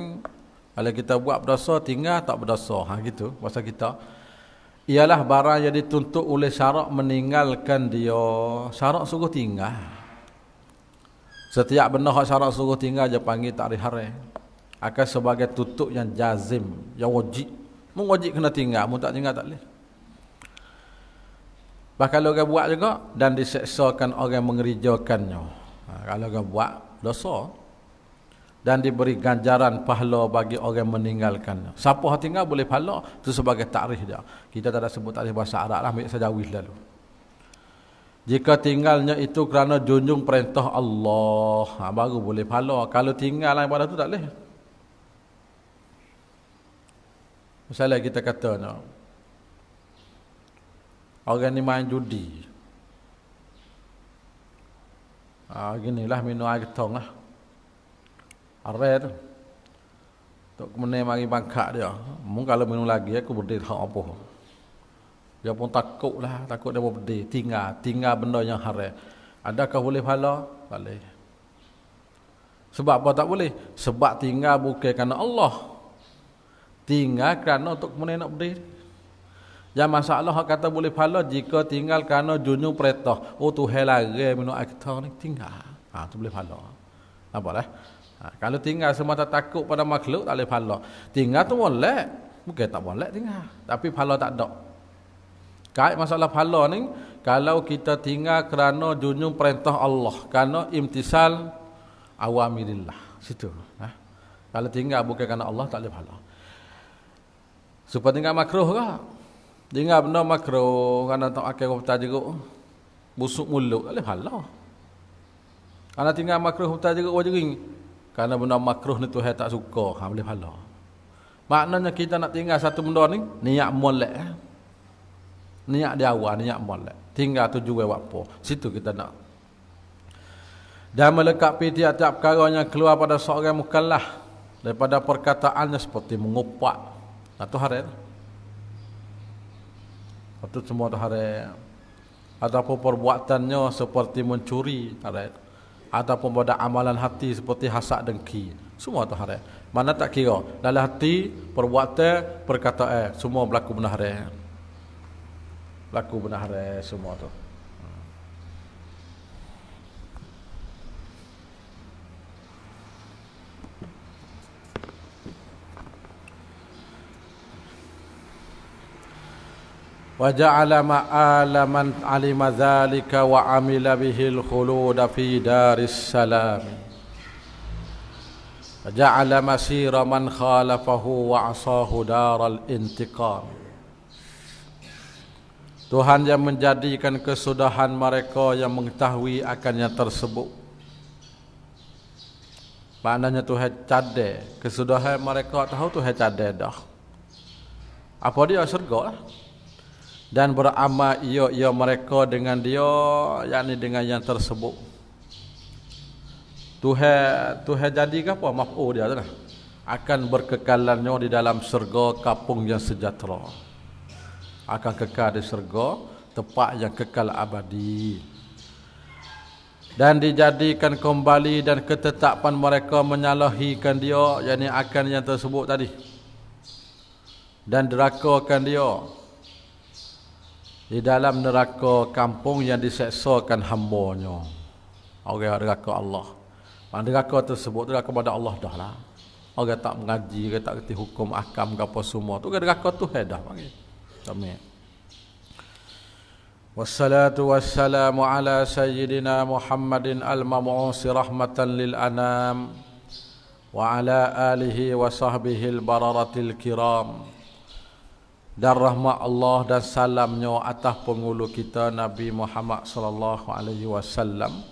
Kalau kita buat berdasar tinggal tak berdasar, ha, Gitu pasal kita Ialah barang yang dituntut oleh syarak meninggalkan dia Syarak suruh tinggal Setiap benda yang syarak suruh tinggal Dia panggil tarikh haram Akan sebagai tutup yang jazim Yang wajib Mu wajib kena tinggal, mu tak tinggal tak boleh. Bahkan orang buat juga dan diseksakan orang mengerjakannya. Ha, kalau orang buat dosa dan diberi ganjaran pahala bagi orang meninggalkannya. Siapa yang tinggal boleh pahala itu sebagai takrif dia. Kita tak ada sebut takrif bahasa Arab lah, saya jawis lalu. Jika tinggalnya itu kerana junjung perintah Allah, ha, baru boleh pahala. Kalau tinggal lain pada tu tak boleh. Misalnya kita kata no, Orang ni main judi ah, ha, Gini lah minum air ketong lah Arai tu Tok kemenai mari bangkak dia Mungkin kalau minum lagi aku berdiri tak apa Dia pun takut lah Takut dia berdiri tinggal Tinggal benda yang haram Adakah boleh pahala? Boleh sebab apa tak boleh? Sebab tinggal bukan kerana Allah tinggal kerana untuk kemudian nak berdiri. Ya masalah hak kata boleh pala jika tinggal kerana Junjung perintah, Oh tu helare minum kita ni tinggal. Ha tu boleh pala. Apa lah? Ha, kalau tinggal semua tak takut pada makhluk tak boleh pala. Tinggal tu boleh. Bukan tak boleh tinggal. Tapi pala tak ada. Kait masalah pala ni kalau kita tinggal kerana Junjung perintah Allah, kerana imtisal awamirillah. Situ. Ha? Kalau tinggal bukan kerana Allah tak boleh pala. Supaya dengar makruh ke? Dengar benda makruh, kerana tak akan orang petah Busuk mulut, alih halau. Kerana tinggal makruh petah juga orang jering. Kerana benda makruh ni Tuhan tak suka, ha, boleh halau. Maknanya kita nak tinggal satu benda ni, niat molek. Eh. Niat di awal, niat molek. Tinggal tu tujuan waktu. Situ kita nak. Dan melekapi tiap-tiap perkara yang keluar pada seorang mukallah. Daripada perkataannya seperti mengupak, atau harer atau semua tu harer ataupun perbuatannya seperti mencuri harer ataupun pada amalan hati seperti hasak dengki semua tu harer mana tak kira dalam hati perbuatan perkataan eh, semua berlaku benar harer berlaku benar harer semua tu wa ja'ala ma'ala man 'alima dhalika wa 'amila bihi al-khulud fi daris salam wa ja'ala masira man khalafahu wa 'asahu Tuhan yang menjadikan kesudahan mereka yang mengetahui akan yang tersebut. Maknanya Tuhan cadde kesudahan mereka tahu Tuhan cadde dah. Apa dia syurga lah dan beramal ia ia mereka dengan dia yakni dengan yang tersebut Tuhan Tuhan jadi ke apa maf'u oh, dia tu akan berkekalannya di dalam syurga kapung yang sejahtera akan kekal di syurga tempat yang kekal abadi dan dijadikan kembali dan ketetapan mereka menyalahikan dia yakni akan yang tersebut tadi dan derakakan dia di dalam neraka kampung yang diseksakan hambanya orang neraka Allah pada neraka tersebut neraka kepada Allah dah lah orang tak mengaji orang tak kerti hukum akam ke apa semua itu neraka tu dah panggil sama Wassalatu wassalamu ala sayyidina Muhammadin al-mam'usi rahmatan lil anam wa ala alihi wa sahbihi al-bararatil kiram dan rahmat Allah dan salamnya atas pengulu kita Nabi Muhammad sallallahu alaihi wasallam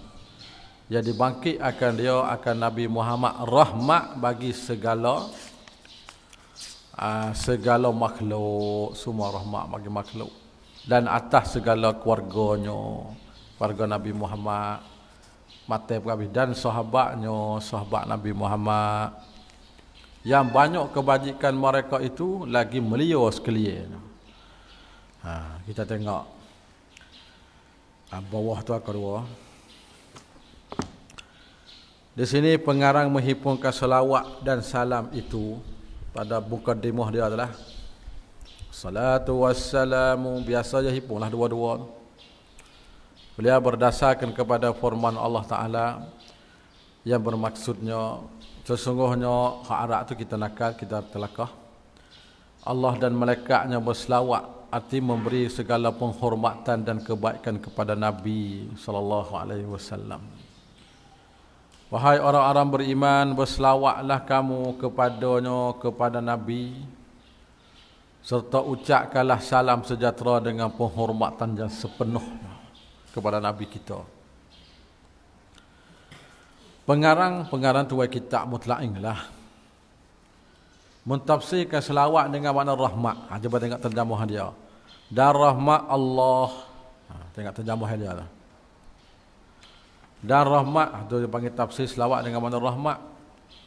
yang dibangkit akan dia akan Nabi Muhammad rahmat bagi segala uh, segala makhluk semua rahmat bagi makhluk dan atas segala keluarganya keluarga Nabi Muhammad mati berhabis dan sahabatnya sahabat Nabi Muhammad yang banyak kebajikan mereka itu lagi melio sekalian. Ha, kita tengok ha, bawah tu akar Di sini pengarang menghimpunkan selawat dan salam itu pada buka demoh dia adalah Salatu wassalamu biasa je himpunlah dua-dua tu. Beliau berdasarkan kepada firman Allah Ta'ala yang bermaksudnya Sesungguhnya hak Arab tu kita nakal kita telakah. Allah dan malaikatnya berselawat arti memberi segala penghormatan dan kebaikan kepada Nabi sallallahu alaihi wasallam. Wahai orang-orang beriman, berselawatlah kamu kepadanya, kepada Nabi serta ucapkanlah salam sejahtera dengan penghormatan yang sepenuhnya kepada Nabi kita pengarang-pengarang tuai kitab mutla'in lah. Mentafsirkan selawat dengan makna rahmat. Ha, cuba tengok terjemahan dia. Dan rahmat Allah. Ha, tengok terjemahan dia lah. Dan rahmat, itu ha, dia panggil tafsir selawat dengan makna rahmat.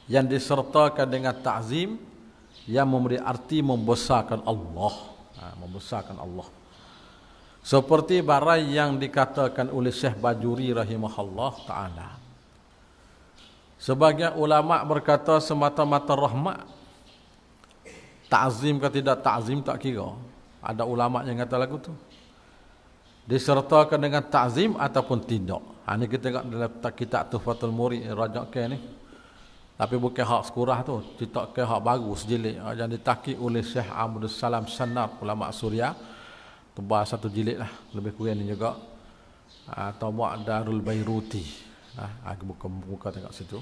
Yang disertakan dengan ta'zim. Yang memberi arti membesarkan Allah. Ha, membesarkan Allah. Seperti barai yang dikatakan oleh Syekh Bajuri rahimahullah ta'ala. Sebagian ulama berkata semata-mata rahmat. Ta'zim ke tidak ta'zim tak kira. Ada ulama yang kata lagu tu. Disertakan dengan ta'zim ataupun tidak. Ha, ini kita tengok dalam kitab Tufatul Muri Rajak Ke ni. Tapi bukan hak sekurah tu. Kita ke hak baru sejilid. Ha, yang ditakik oleh Syekh Abdul Salam Sanar ulama Suria. Tebal satu jilid lah. Lebih kurang ni juga. Atau ha, buat Darul Bayruti. Aku ah, ah, buka buka tengok situ.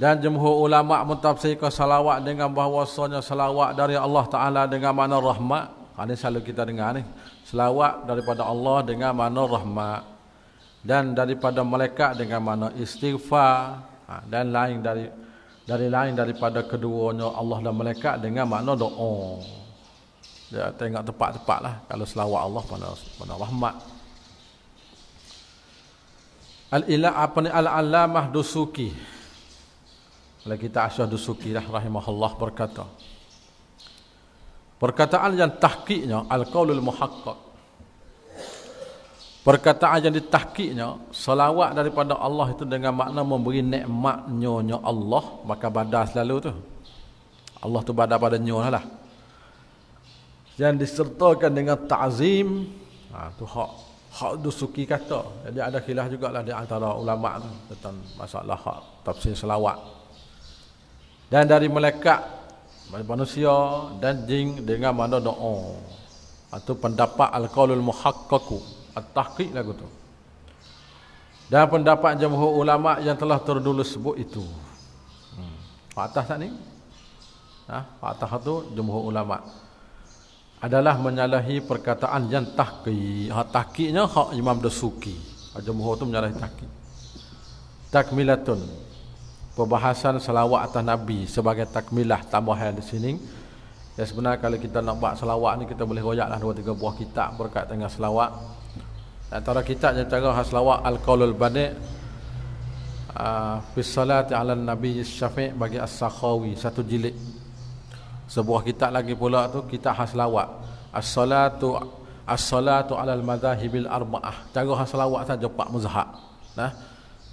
Dan jumhur ulama mentafsirkan salawat dengan bahawasanya salawat dari Allah Taala dengan mana rahmat. Ini ah, selalu kita dengar ni. Salawat daripada Allah dengan mana rahmat dan daripada malaikat dengan mana istighfar dan lain dari dari lain daripada keduanya Allah dan malaikat dengan mana doa. Ya tengok tepat lah kalau salawat Allah pada pada rahmat. Al-ila apa ni al-alamah dusuki. Oleh kita Asyah Dusuki lah rahimahullah berkata. Perkataan yang tahqiqnya al-qaulul muhaqqaq. Perkataan yang ditahkiknya selawat daripada Allah itu dengan makna memberi nikmat nyonya Allah Maka badar selalu tu Allah tu badar pada nyonya lah Yang disertakan dengan ta'zim ha, Tu hak hak dusuki kata. Jadi ada khilaf lah di antara ulama tentang masalah hak tafsir selawat. Dan dari melekat dari manusia dan jin dengan mana doa. Atau pendapat al-qaulul muhaqqaqu at-tahqiq lagu tu. Dan pendapat jumhur ulama yang telah terdulu sebut itu. Hmm. Fatah tak ni? Ha? Fatah tu jumhur ulama adalah menyalahi perkataan yang tahki. Hak tahkinya hak Imam Dasuki. Jumhur itu menyalahi tahki. Takmilatun. Pembahasan selawat atas Nabi sebagai takmilah tambahan di sini. Ya sebenarnya kalau kita nak buat selawat ni kita boleh royaklah dua tiga buah kitab berkat tengah selawat. Antara kitab yang cara hak selawat Al-Qaulul Bani Uh, ah, Fis salati ala nabi syafiq bagi as-sakhawi Satu jilid sebuah kitab lagi pula tu kitab haslawat as-salatu as-salatu alal madahibil arba'ah cara haslawat saja pak muzhab nah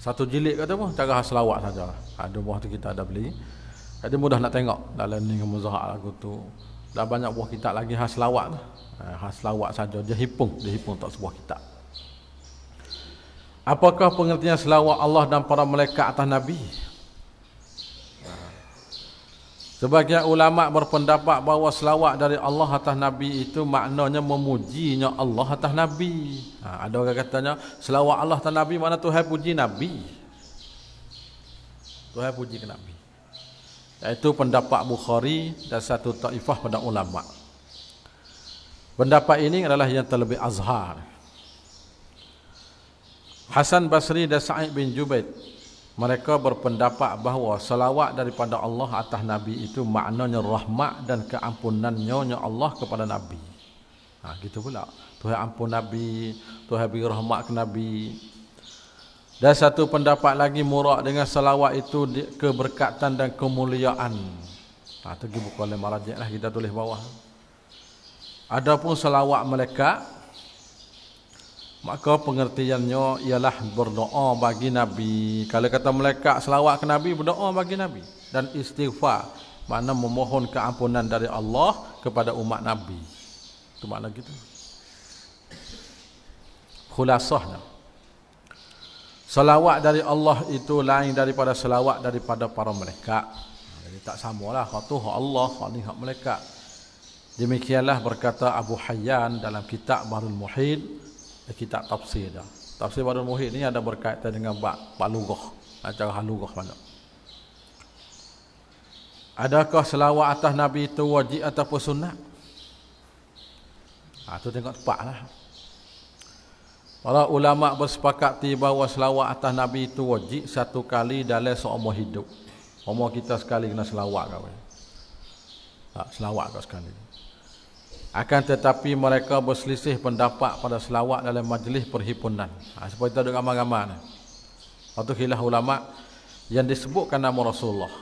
satu jilid kata pun cara haslawat saja ada buah tu kita ada beli jadi mudah nak tengok dalam ni muzhab lah aku tu dah banyak buah kitab lagi haslawat tu eh, haslawat saja dia hipung dia hipung tak sebuah kitab Apakah pengertian selawat Allah dan para malaikat atas Nabi? Sebagian ulama berpendapat bahawa selawat dari Allah atas Nabi itu maknanya memujinya Allah atas Nabi. Ha, ada orang katanya selawat Allah atas Nabi mana Tuhan puji Nabi. Tuhan puji ke Nabi. Itu pendapat Bukhari dan satu taifah pada ulama. Pendapat ini adalah yang terlebih azhar. Hasan Basri dan Sa'id bin Jubaid mereka berpendapat bahawa selawat daripada Allah atas Nabi itu maknanya rahmat dan keampunannya nya Allah kepada Nabi. Ha, gitu pula. Tuhan ampun Nabi, Tuhan beri rahmat ke Nabi. Dan satu pendapat lagi murak dengan selawat itu keberkatan dan kemuliaan. Ha, itu buku oleh Marajik lah kita tulis bawah. Adapun selawat malaikat Maka pengertiannya ialah berdoa bagi Nabi. Kalau kata mereka selawat ke Nabi, berdoa bagi Nabi. Dan istighfar. Makna memohon keampunan dari Allah kepada umat Nabi. Itu makna kita. Khulasahnya. Selawat dari Allah itu lain daripada selawat daripada para mereka. Jadi tak samalah. Kau tuh Allah, kau ni malaikat. Demikianlah berkata Abu Hayyan dalam kitab Barul Muhyidd kitab tafsir dia. Tafsir Badul Muhid ni ada berkaitan dengan bab palugah, acara halugah mana. Adakah selawat atas Nabi itu wajib ataupun sunat? Ha, tu tengok tepat lah. Kalau ulama bersepakat bahawa selawat atas Nabi itu wajib satu kali dalam seumur hidup. Umur kita sekali kena selawat kau. Ha, selawat kau sekali. Akan tetapi mereka berselisih pendapat pada selawat dalam majlis perhimpunan. Ha, seperti itu ada gambar-gambar ni. Waktu khilaf ulama yang disebutkan nama Rasulullah.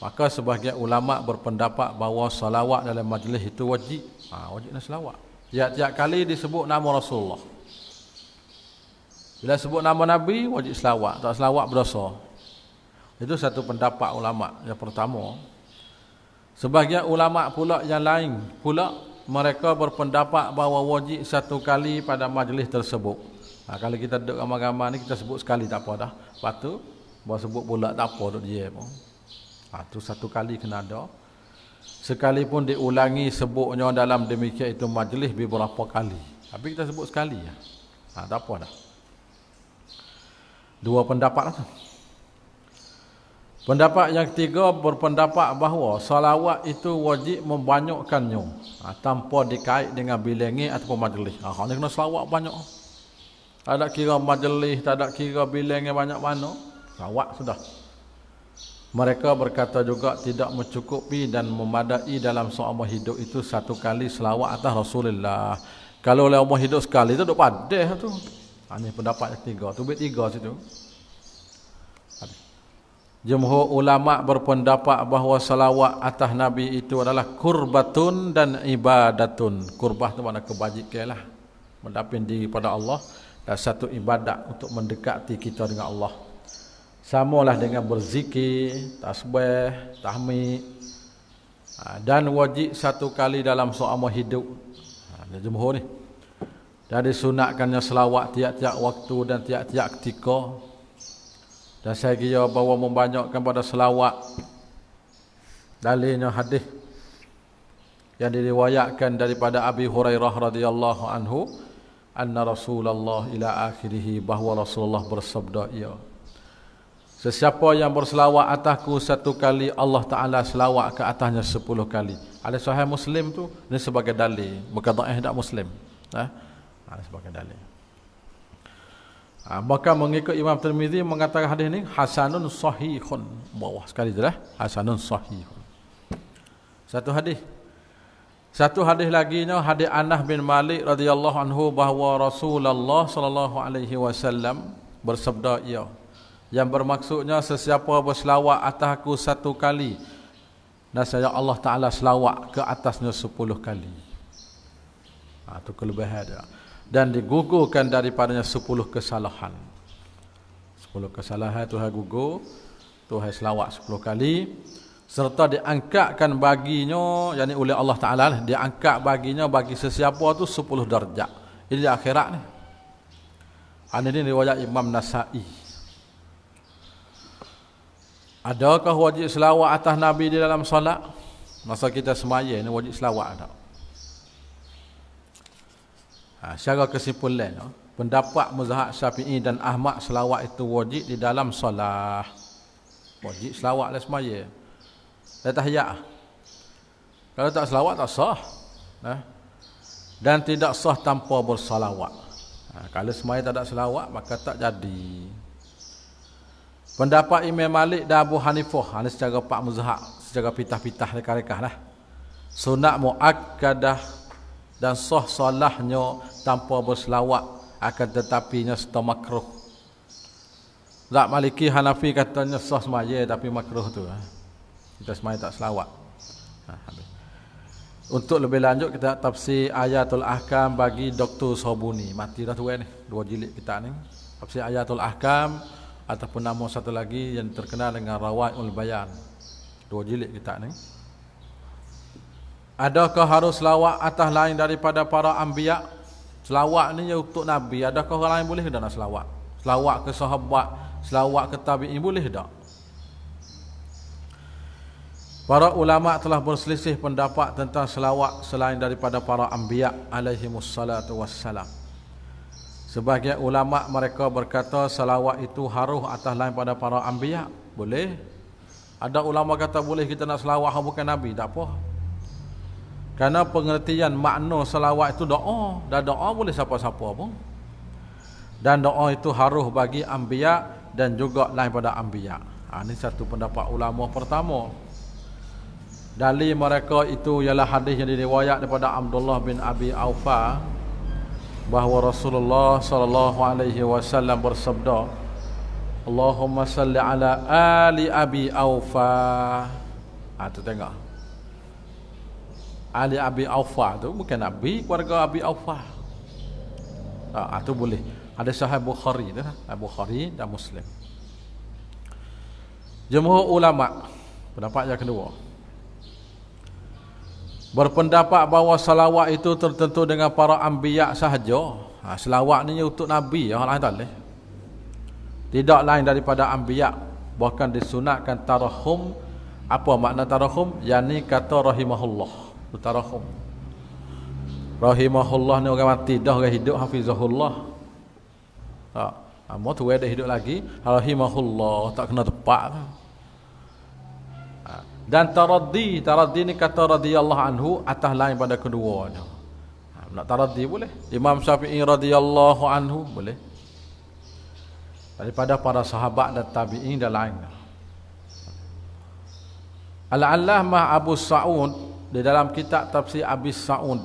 Maka sebahagian ulama berpendapat bahawa selawat dalam majlis itu wajib. Ha, wajib nak selawat. Tiap-tiap kali disebut nama Rasulullah. Bila sebut nama Nabi, wajib selawat. Tak selawat berdosa. Itu satu pendapat ulama yang pertama. Sebahagian ulama pula yang lain pula mereka berpendapat bahawa wajib satu kali pada majlis tersebut. Ha, kalau kita duduk ramai-ramai ni kita sebut sekali tak apa dah. Lepas tu buat sebut pula tak apa duduk dia pun. Ha, tu satu kali kena ada. Sekalipun diulangi sebutnya dalam demikian itu majlis beberapa kali. Tapi kita sebut sekali ya. Ha, tak apa dah. Dua pendapat lah tu. Pendapat yang ketiga berpendapat bahawa salawat itu wajib membanyakkannya ha, tanpa dikait dengan bilengi ataupun majlis. Ha, ini kena salawat banyak. Tak ada kira majlis, tak ada kira bilengi banyak mana. Salawat sudah. Mereka berkata juga tidak mencukupi dan memadai dalam seumur hidup itu satu kali salawat atas Rasulullah. Kalau oleh umur hidup sekali itu duk padah tu. Ini ha, pendapat yang ketiga. Tu bit situ. Si Jumhur ulama berpendapat bahawa salawat atas Nabi itu adalah kurbatun dan ibadatun. Kurbah itu makna kebajikan lah. Mendapin diri pada Allah. Dan satu ibadat untuk mendekati kita dengan Allah. Sama lah dengan berzikir, tasbih, tahmid. Ha, dan wajib satu kali dalam suama hidup. Ha, Ini jumhur ni. Dan disunatkannya salawat tiap-tiap waktu dan tiap-tiap ketika. Dan saya kira bahawa membanyakkan pada selawat dalilnya hadis yang diriwayatkan daripada Abi Hurairah radhiyallahu anhu anna Rasulullah ila akhirih bahwa Rasulullah bersabda ia: ya, Sesiapa yang berselawat atasku satu kali Allah Taala selawat ke atasnya sepuluh kali. Ada sahih Muslim tu ni sebagai dalil, bukan dhaif dak Muslim. Ha? Ha, sebagai dalil maka ah, mengikut Imam Tirmizi mengatakan hadis ini hasanun sahihun. Bawah sekali je Hasanun sahihun. Satu hadis. Satu hadis lagi ni hadis Anas bin Malik radhiyallahu anhu bahawa Rasulullah sallallahu alaihi wasallam bersabda ia yang bermaksudnya sesiapa berselawat atas aku satu kali nasaya Allah taala selawat ke atasnya sepuluh kali. Ah ha, tu kelebihan dia dan digugurkan daripadanya sepuluh kesalahan. Sepuluh kesalahan Tuhan gugur, Tuhan selawat sepuluh kali serta diangkatkan baginya yakni oleh Allah Taala diangkat baginya bagi sesiapa itu sepuluh darjat. Ini di akhirat Ini ni riwayat Imam Nasa'i. Adakah wajib selawat atas Nabi di dalam solat? Masa kita semaya ini wajib selawat atau? Ha, secara kesimpulan, no? pendapat mazhab Syafi'i dan Ahmad selawat itu wajib di dalam solat. Wajib selawat lah semaya. Dan tahiyat. Kalau tak selawat tak sah. Eh? Dan tidak sah tanpa bersalawat. Ha, kalau semaya tak ada selawat maka tak jadi. Pendapat Imam Malik dan Abu Hanifah. Ini ha, secara Pak Muzahak. Secara pitah-pitah mereka-reka lah. Sunat mu'akkadah dan sah solahnya tanpa berselawat akan tetapinya setelah makruh. Zat Maliki Hanafi katanya sah semaya tapi makruh tu. Ha. Kita semaya tak selawat. Ha, Untuk lebih lanjut kita tafsir ayatul ahkam bagi Dr. Sobuni. Mati dah tuan ni. Dua jilid kita ni. Tafsir ayatul ahkam ataupun nama satu lagi yang terkenal dengan rawat ul bayan. Dua jilid kita ni. Adakah harus selawat atas lain daripada para anbiya? Selawat ni untuk nabi. Adakah orang lain boleh ke nak selawat? Selawat ke sahabat, selawat ke tabi'in boleh tak? Para ulama telah berselisih pendapat tentang selawat selain daripada para anbiya alaihi wassalatu wassalam. Sebagai ulama mereka berkata selawat itu harus atas lain pada para anbiya. Boleh. Ada ulama kata boleh kita nak selawat bukan nabi. Tak apa. Kerana pengertian makna selawat itu doa Dan doa boleh siapa-siapa pun Dan doa itu harus bagi ambiya Dan juga lain pada ambiya ha, Ini satu pendapat ulama pertama Dali mereka itu ialah hadis yang diriwayat daripada Abdullah bin Abi Aufa bahawa Rasulullah sallallahu alaihi wasallam bersabda Allahumma salli ala ali abi Aufa. Ah ha, tu tengok. Ali Abi Aufa tu bukan Nabi keluarga Abi Aufa ah, ah, tu boleh ada sahih Bukhari tu Abu ah, Bukhari dan Muslim jumhur ulama pendapat yang kedua berpendapat bahawa selawat itu tertentu dengan para anbiya sahaja ha, selawat ni untuk nabi ya Allah taala tidak lain daripada anbiya bahkan disunatkan tarahum apa makna tarahum yakni kata rahimahullah Mutarahum Rahimahullah ni orang mati dah orang hidup Hafizahullah Tak Amor tu ada hidup lagi Rahimahullah tak kena tepat ha. Dan taraddi Taraddi ni kata radiyallahu anhu Atas lain pada kedua. ha. Nak taraddi boleh Imam Syafi'i radiyallahu anhu boleh Daripada para sahabat dan tabi'in dan lain Al-Allah Abu Sa'ud di dalam kitab tafsir Abi Sa'ud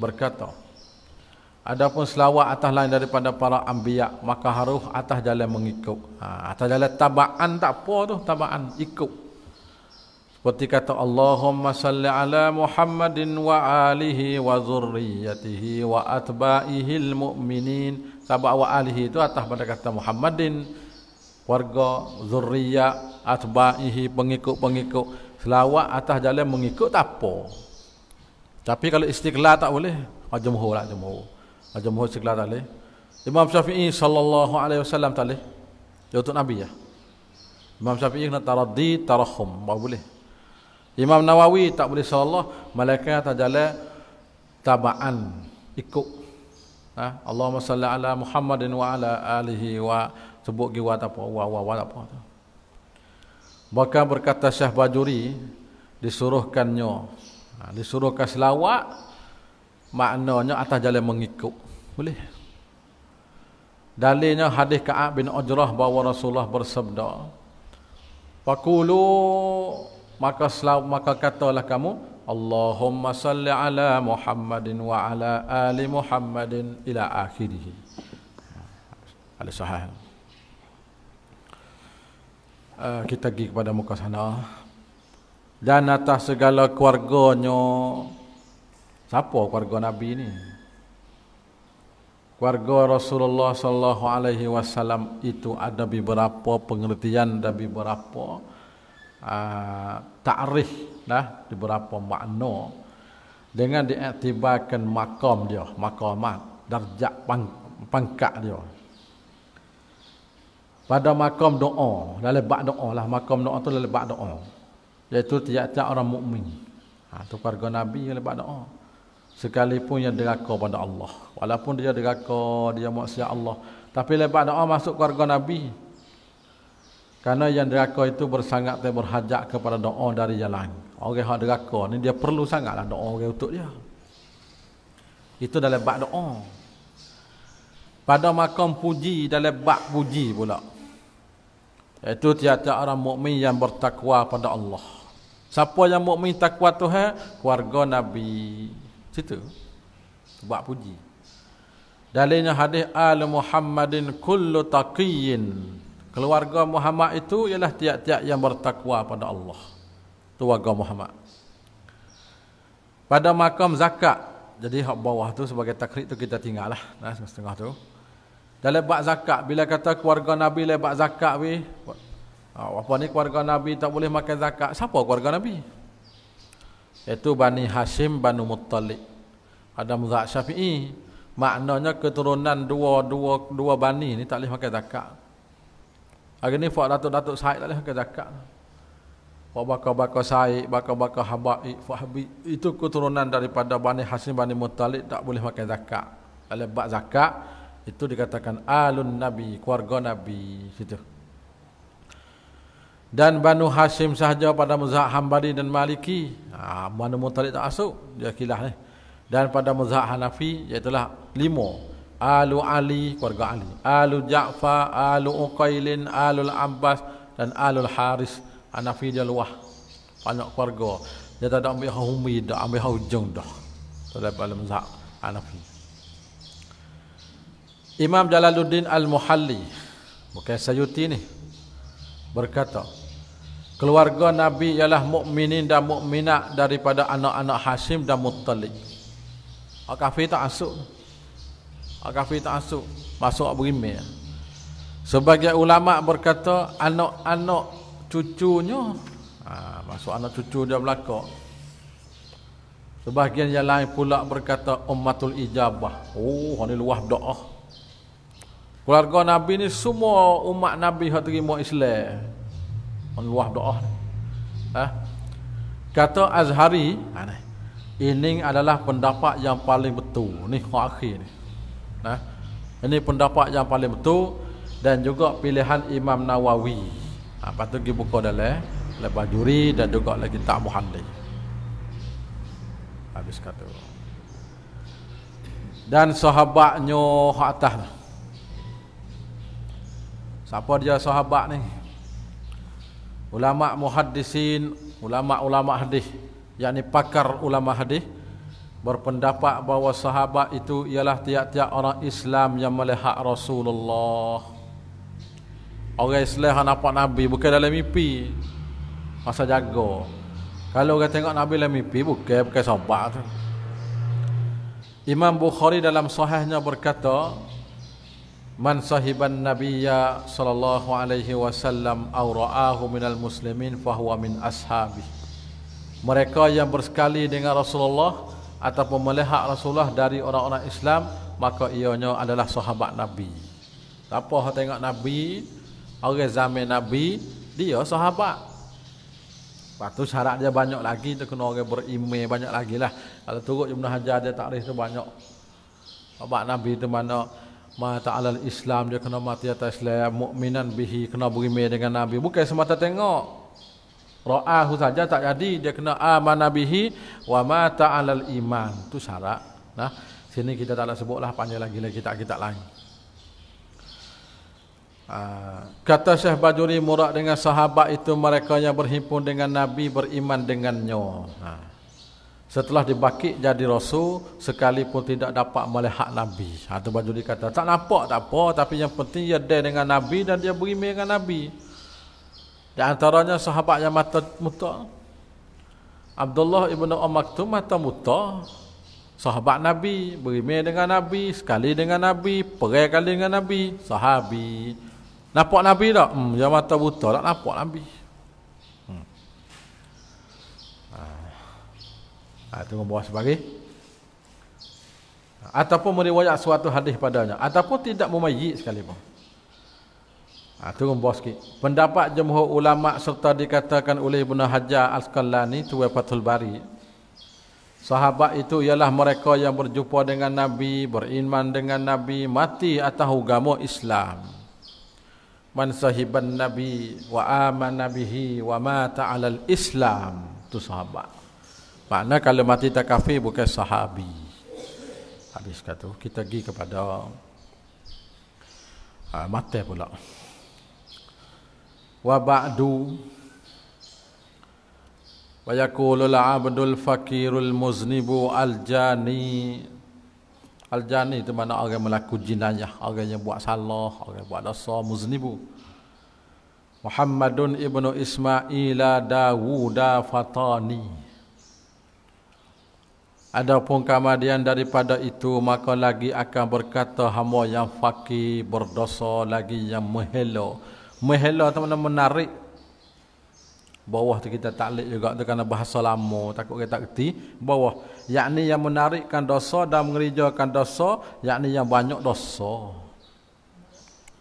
berkata Adapun selawat atas lain daripada para anbiya maka harus atas jalan mengikut ha, atas jalan tabaan tak apa tu tabaan ikut seperti kata Allahumma salli ala Muhammadin wa alihi wa zurriyatihi wa atba'ihi al-mu'minin sabak wa alihi itu atas pada kata Muhammadin warga zurriyat atba'ihi pengikut-pengikut selawat atas jalan mengikut tak apa. Tapi kalau istiqlal tak boleh. Jumhur lah jumhur. Jumhur istiqlal tak boleh. Imam Syafi'i sallallahu alaihi wasallam tak boleh. Dia untuk Nabi ya. Imam Syafi'i kena taraddi, tarahum. Baru boleh. Imam Nawawi tak boleh sallallahu. Malaikat atas jalan taba'an. Ikut. Ha? Allahumma salli ala Muhammadin wa ala alihi wa sebut giwa tak apa. Wa wa wa tak apa. Maka berkata Syah Bajuri disuruhkannya ha, disuruhkan selawat maknanya atas jalan mengikut boleh dalilnya hadis Ka'ab bin Ujrah bahawa Rasulullah bersabda Pakulu maka selaw, maka katalah kamu Allahumma salli ala Muhammadin wa ala ali Muhammadin ila akhirih. al ha, uh, kita pergi kepada muka sana dan atas segala keluarganya siapa keluarga nabi ni keluarga Rasulullah sallallahu alaihi wasallam itu ada beberapa pengertian ada beberapa uh, takrif dah beberapa makna dengan diaktibarkan makam dia makamat darjat pang, pangkat dia pada makam doa dalam bab doa lah makam doa tu dalam bab doa iaitu tiap-tiap orang mukmin ha tu keluarga nabi dalam bab doa sekalipun yang deraka pada Allah walaupun dia deraka dia maksiat Allah tapi lepas doa masuk keluarga nabi kerana yang deraka itu bersangat dan berhajat kepada doa dari jalan orang yang deraka ni dia perlu sangatlah doa orang untuk dia itu dalam bab doa pada makam puji dalam bab puji pula itu tiada orang mukmin yang bertakwa pada Allah. Siapa yang mukmin takwa Tuhan? Keluarga Nabi. Situ. Buat puji. Dalilnya hadis al Muhammadin kullu taqiyyin. Keluarga Muhammad itu ialah tiap-tiap yang bertakwa pada Allah. Keluarga Muhammad. Pada makam zakat. Jadi hak bawah tu sebagai takrib tu kita tinggal lah. Nah, setengah tu dalam bab zakat bila kata keluarga nabi le bab zakat we oh, ha, apa ni keluarga nabi tak boleh makan zakat siapa keluarga nabi itu bani hashim bani muttalib ada mazhab syafi'i maknanya keturunan dua dua dua bani ni tak boleh makan zakat hari ni fuad datuk datuk saya tak boleh makan zakat fuad bakar bakar saya bakar bakar habai fuhabi itu keturunan daripada bani hashim bani muttalib tak boleh makan zakat dalam bab zakat itu dikatakan alun nabi keluarga nabi situ dan Banu Hashim sahaja pada mazhab Hambali dan Maliki ha, mana mutalik tak masuk dia kilah ni dan pada mazhab Hanafi iaitulah lah lima Alu Ali keluarga Ali Alu Ja'fa, Alu Uqailin Alul Abbas dan Alul Haris Hanafi dia luah banyak keluarga dia tak ada ambil hujung dah dalam mazhab Hanafi Imam Jalaluddin Al-Muhalli bukan Sayuti ni berkata keluarga Nabi ialah mukminin dan mukminat daripada anak-anak Hashim dan Muttalib. Orang kafir tak asuk, Orang kafir tak masuk. Masuk berimeh. Sebagai ulama berkata anak-anak cucunya ha, masuk anak cucu dia berlaku. Sebahagian yang lain pula berkata ummatul ijabah. Oh, ini luah doa. Keluarga Nabi ni semua umat Nabi yang terima Islam. Allah doa. Eh? Kata Azhari, ha, ini adalah pendapat yang paling betul. Ni akhir ni. Eh? Ini pendapat yang paling betul dan juga pilihan Imam Nawawi. Ha, lepas tu kita buka dalam lepas juri dan juga lagi tak muhandi. Habis kata. Dan sahabatnya atas. Siapa dia sahabat ni? Ulama muhaddisin, ulama-ulama hadis, yakni pakar ulama hadis berpendapat bahawa sahabat itu ialah tiap-tiap orang Islam yang melihat Rasulullah. Orang Islam yang nampak Nabi bukan dalam mimpi. Masa jaga. Kalau orang tengok Nabi dalam mimpi bukan bukan sahabat tu. Imam Bukhari dalam sahihnya berkata, Man sahiban nabiyya sallallahu alaihi wasallam aw ra'ahu minal muslimin fahuwa min ashabi. Mereka yang bersekali dengan Rasulullah ataupun melihat Rasulullah dari orang-orang Islam maka ianya adalah sahabat Nabi. Siapa yang tengok Nabi, orang zaman Nabi, dia sahabat. Lepas syarat dia banyak lagi, tu kena orang berimeh banyak lagi lah. Kalau turut jumlah hajar dia takrif tu banyak. Sahabat Nabi tu mana? Ma ta'ala al-Islam dia kena mati atas Islam mukminan bihi kena berime dengan Nabi Bukan semata tengok Ra'ahu saja tak jadi Dia kena aman bihi Wa ma ta'ala al-iman tu syarat Nah, Sini kita tak nak sebutlah panjang lagi lagi kitab-kitab lain ah, Kata Syekh Bajuri Murak dengan sahabat itu Mereka yang berhimpun dengan Nabi Beriman dengannya Haa setelah dibakit jadi rasul sekalipun tidak dapat melihat nabi atau ha, baju dikata tak nampak tak apa tapi yang penting dia ada dengan nabi dan dia berimeh dengan nabi di antaranya sahabat yang mata muta Abdullah ibnu Umar tu mata muta sahabat nabi berimeh dengan nabi sekali dengan nabi perai kali dengan nabi sahabi nampak nabi tak hmm, yang mata buta tak nampak nabi ha, Tunggu bawah sebagi Ataupun meriwayat suatu hadis padanya Ataupun tidak memayik sekalipun ha, ah, Turun bawah sikit Pendapat jemuh ulama' serta dikatakan oleh Ibn Hajar Al-Skallani Tuwai Fathul Bari Sahabat itu ialah mereka yang berjumpa dengan Nabi Beriman dengan Nabi Mati atas agama Islam Man sahiban Nabi Wa aman Nabihi Wa mata alal Islam Itu sahabat Makna kalau mati tak kafir bukan sahabi. Habis kata kita pergi kepada ha, mati pula. Wa ba'du wa yaqulu al-'abdul fakirul muznibu al-jani Al-jani itu mana orang melakukan jinayah, orang yang buat salah, orang yang buat dosa, muznibu. Muhammadun ibnu Ismaila Dawuda Fatani. Adapun kemudian daripada itu maka lagi akan berkata hamba yang fakir berdosa lagi yang mehelo. Mehelo teman-teman menarik. Bawah tu kita taklik juga tu kerana bahasa lama takut kita kerti. Bawah yakni yang menarikkan dosa dan mengerjakan dosa yakni yang banyak dosa.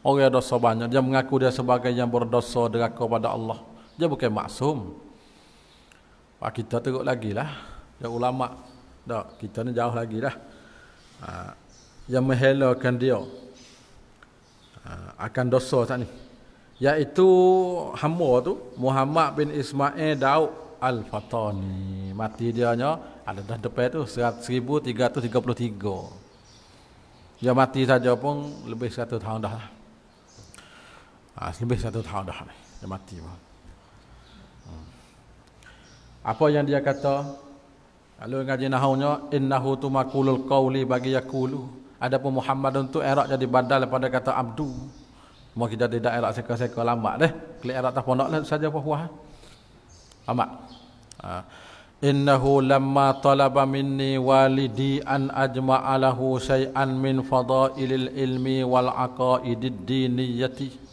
Orang yang dosa banyak dia mengaku dia sebagai yang berdosa dengan kepada Allah. Dia bukan maksum. Pak kita tengok lagi lah. Ya ulama' Tak, kita ni jauh lagi lah. Ha, yang menghelakan dia. Ha, akan dosa tak ni. Iaitu hamba tu, Muhammad bin Ismail Daud Al-Fatani. Mati dia ni, ada dah depan tu, 1333. Dia mati saja pun lebih satu tahun dah. Ha, lebih satu tahun dah Dia mati pun. Hmm. Apa yang dia kata? Kalau Lalu ngaji nahunya innahu tumakulul qawli bagi yakulu. Adapun Muhammad tu erak jadi badal pada kata abdu. Mau kita tidak erak seka-seka lama deh. Klik erak tak pondok lah saja puah-puah. Lama. Ha. Innahu lamma talaba minni walidi an ajma'alahu say'an min fadailil ilmi wal aqaidid diniyati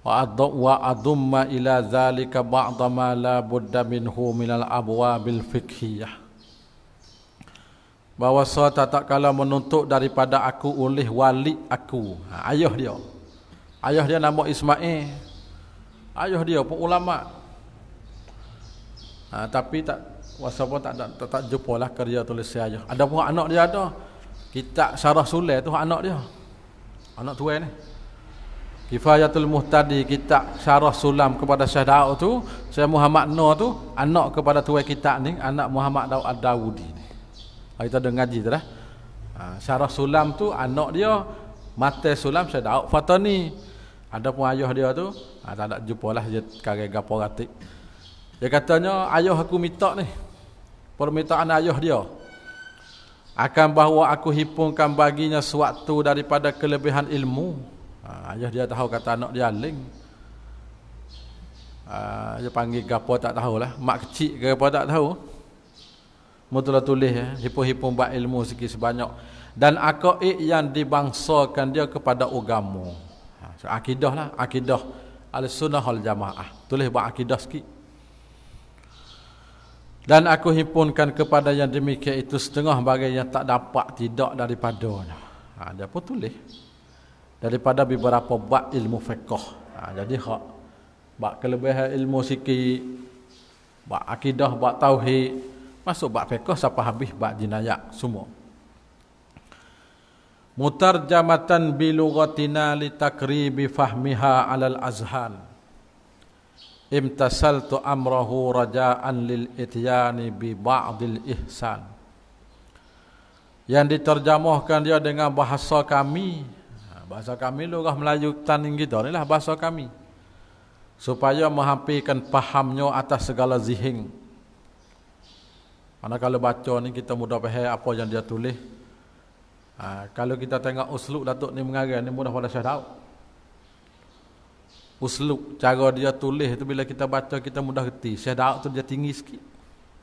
wa adumma ila zalika ba'da ma la budda minhu min al abwab al fiqhiyah bahawa so tak kala menuntut daripada aku oleh wali aku ha, ayah dia ayah dia nama Ismail ayah dia pun ulama ha, tapi tak wasa pun tak, tak, tak, tak kerja tulis si ayah ada pun anak dia ada kitab syarah sulai tu anak dia anak tuan ni eh? Kifayatul Muhtadi kitab syarah sulam kepada Syah Daud tu Syah Muhammad No tu anak kepada tuai kitab ni anak Muhammad Daud Ad-Dawudi ni kita dengar ngaji tu lah syarah sulam tu anak dia mata sulam Syah Daud Fatani ada pun ayah dia tu ha, tak ada jumpa lah dia kare gapo ratik dia katanya ayah aku minta ni permintaan ayah dia akan bahawa aku hipungkan baginya suatu daripada kelebihan ilmu Ha, ayah dia tahu kata anak dia aling. Ah, dia panggil gapo tak tahulah. Mak kecil ke apa tak tahu. Mutlah tulis. Eh. hipu hipung buat ilmu sikit sebanyak. Dan akaid yang dibangsakan dia kepada ugamu, Ha, so, akidah lah. Akidah. Al-Sunnah al-Jamaah. Tulis buat akidah sikit. Dan aku himpunkan kepada yang demikian itu setengah bagai yang tak dapat tidak daripadanya. Ha, dia pun tulis daripada beberapa bab ilmu fiqh. Ha, jadi hak bab kelebihan ilmu sikit, bab akidah, bab tauhid, masuk bab fiqh sampai habis bab jinayat semua. Mutarjamatan bi lughatina li takribi fahmiha 'ala al-azhan. Imtasaltu amrahu raja'an lil ityani bi ba'dil ihsan. Yang diterjemahkan dia dengan bahasa kami bahasa kami lurah Melayu tanding kita ni lah bahasa kami supaya menghampirkan pahamnya atas segala zihing mana kalau baca ni kita mudah faham apa yang dia tulis ha, kalau kita tengok uslub Datuk ni mengarang ni mudah pada saya tahu uslub cara dia tulis tu bila kita baca kita mudah reti saya tahu tu dia tinggi sikit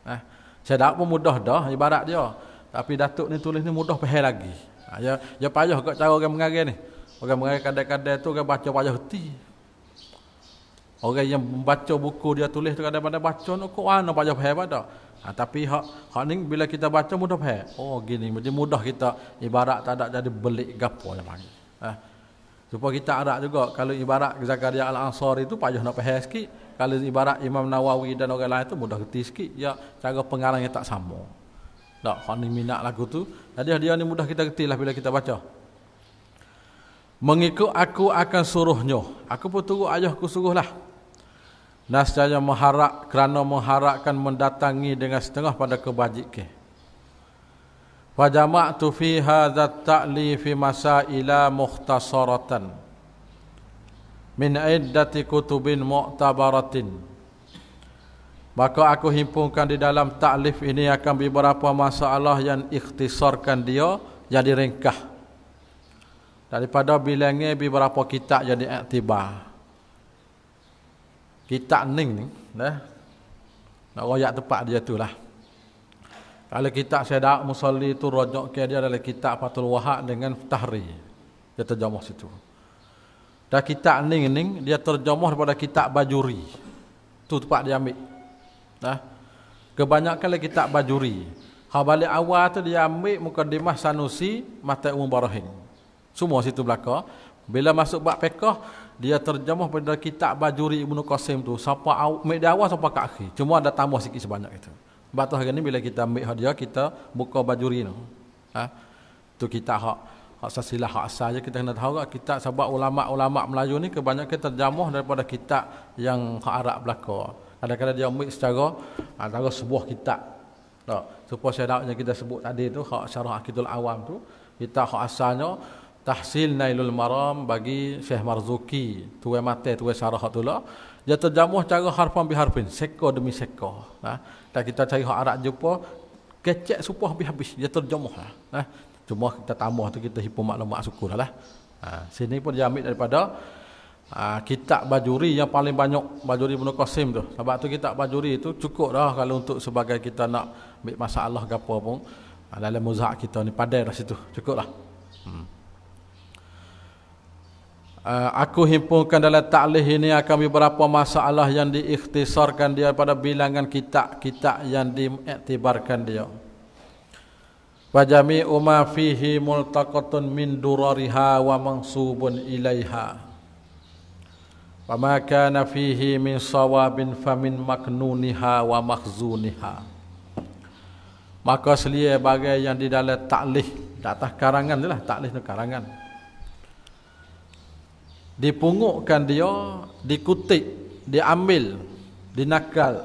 ha, saya tahu pun mudah dah ibarat dia tapi Datuk ni tulis ni mudah faham lagi ha, ya ya payah kat cara orang mengarang ni Orang mengenai kadang-kadang tu orang baca payah hati. Orang yang membaca buku dia tulis tu kadang-kadang baca nak Quran nak payah payah pada. Ha, tapi hak hak ni bila kita baca mudah payah. Oh gini jadi mudah kita ibarat tak ada jadi belik gapo yang panggil. Ha. Supaya kita arak juga kalau ibarat Zakaria Al-Ansari itu payah nak payah sikit. Kalau ibarat Imam Nawawi dan orang lain itu mudah keti sikit. Ya cara pengarangnya tak sama. Tak, kalau ni minat lagu tu. Jadi dia ni mudah kita keti lah bila kita baca. Mengikut aku akan suruhnya. Aku pun turut ayah aku suruhlah. Nasjaya mengharap kerana mengharapkan mendatangi dengan setengah pada kebajikan. Wajamak tu fi hadza ta'li fi masaila mukhtasaratan min iddati kutubin mu'tabaratin. Maka aku himpunkan di dalam taklif ini akan beberapa masalah yang ikhtisarkan dia jadi ringkah daripada bilangnya beberapa kitab jadi aktibar kitab ni ni dah nak royak tepat dia tu lah kalau kitab saya musalli tu rojok ke dia adalah kitab fatul wahad dengan tahri dia terjemah situ dah kitab ni ni dia terjemah daripada kitab bajuri tu tempat dia ambil dah kebanyakan lah kitab bajuri Habali awal tu dia ambil dimah sanusi mata umum barahin. Semua situ belaka. Bila masuk bab pekah, dia terjemah pada kitab Bajuri Ibnu Qasim tu. Sapa aw, media awal sampai ke akhir. Cuma ada tambah sikit sebanyak itu. Batu tu hari ni bila kita ambil hadiah, kita buka Bajuri tu, Ha? Tu kita hak hak sasilah hak asal je kita kena tahu kat lah. kita sebab ulama-ulama Melayu ni kebanyakan terjemah daripada kitab yang hak Arab belakang. Kadang-kadang dia ambil secara antara ha, sebuah kitab. Tak. Supaya saya yang kita sebut tadi tu hak syarah akidul awam tu kita hak asalnya tahsil nailul maram bagi Syekh Marzuki tuai mate tuai syarah tu lah dia terjamuh cara harfan bi harfin seko demi seko nah ha? dan kita cari hak arab jumpa kecek supah bi habis dia terjamuh lah nah ha? cuma kita tambah tu kita hipo maklumat syukur lah ha, sini pun dia ambil daripada ha, kitab bajuri yang paling banyak bajuri bin qasim tu sebab tu kitab bajuri tu cukup dah kalau untuk sebagai kita nak ambil masalah gapo pun ha, dalam muzak kita ni padai dah situ cukup lah hmm. Eh, aku himpunkan dalam taklih ini akan beberapa masalah yang diiktisarkan dia pada bilangan kitab-kitab yang diiktibarkan dia. Wajami umma ma fihi multaqatun min durariha wa mansubun ilaiha. Wa ma kana fihi min sawabin fa min maknuniha wa makhzuniha. Maka selia bagai yang di dalam taklih, datah karangan itulah taklih itu karangan. karangan. Dipungukkan dia dikutik, diambil dinakal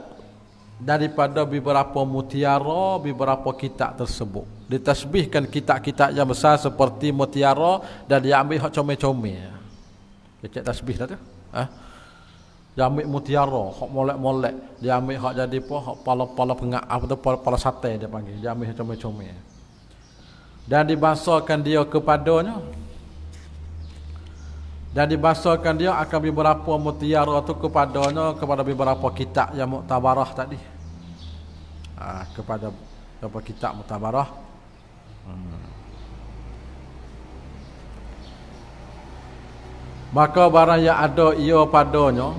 daripada beberapa mutiara beberapa kitab tersebut ditasbihkan kitab-kitab yang besar seperti mutiara dan diambil hak comel-comel kecek tasbih dah tu ha dia ambil mutiara hak molek-molek dia ambil hak jadi apa hak pala-pala pengak apa tu pala-pala sate dia panggil dia ambil hak comel-comel dan dibasakan dia kepadanya dan dibasakan dia akan beberapa mutiara tu kepadanya kepada beberapa kitab yang muktabarah tadi ha, kepada beberapa kitab muktabarah hmm. maka barang yang ada ia padanya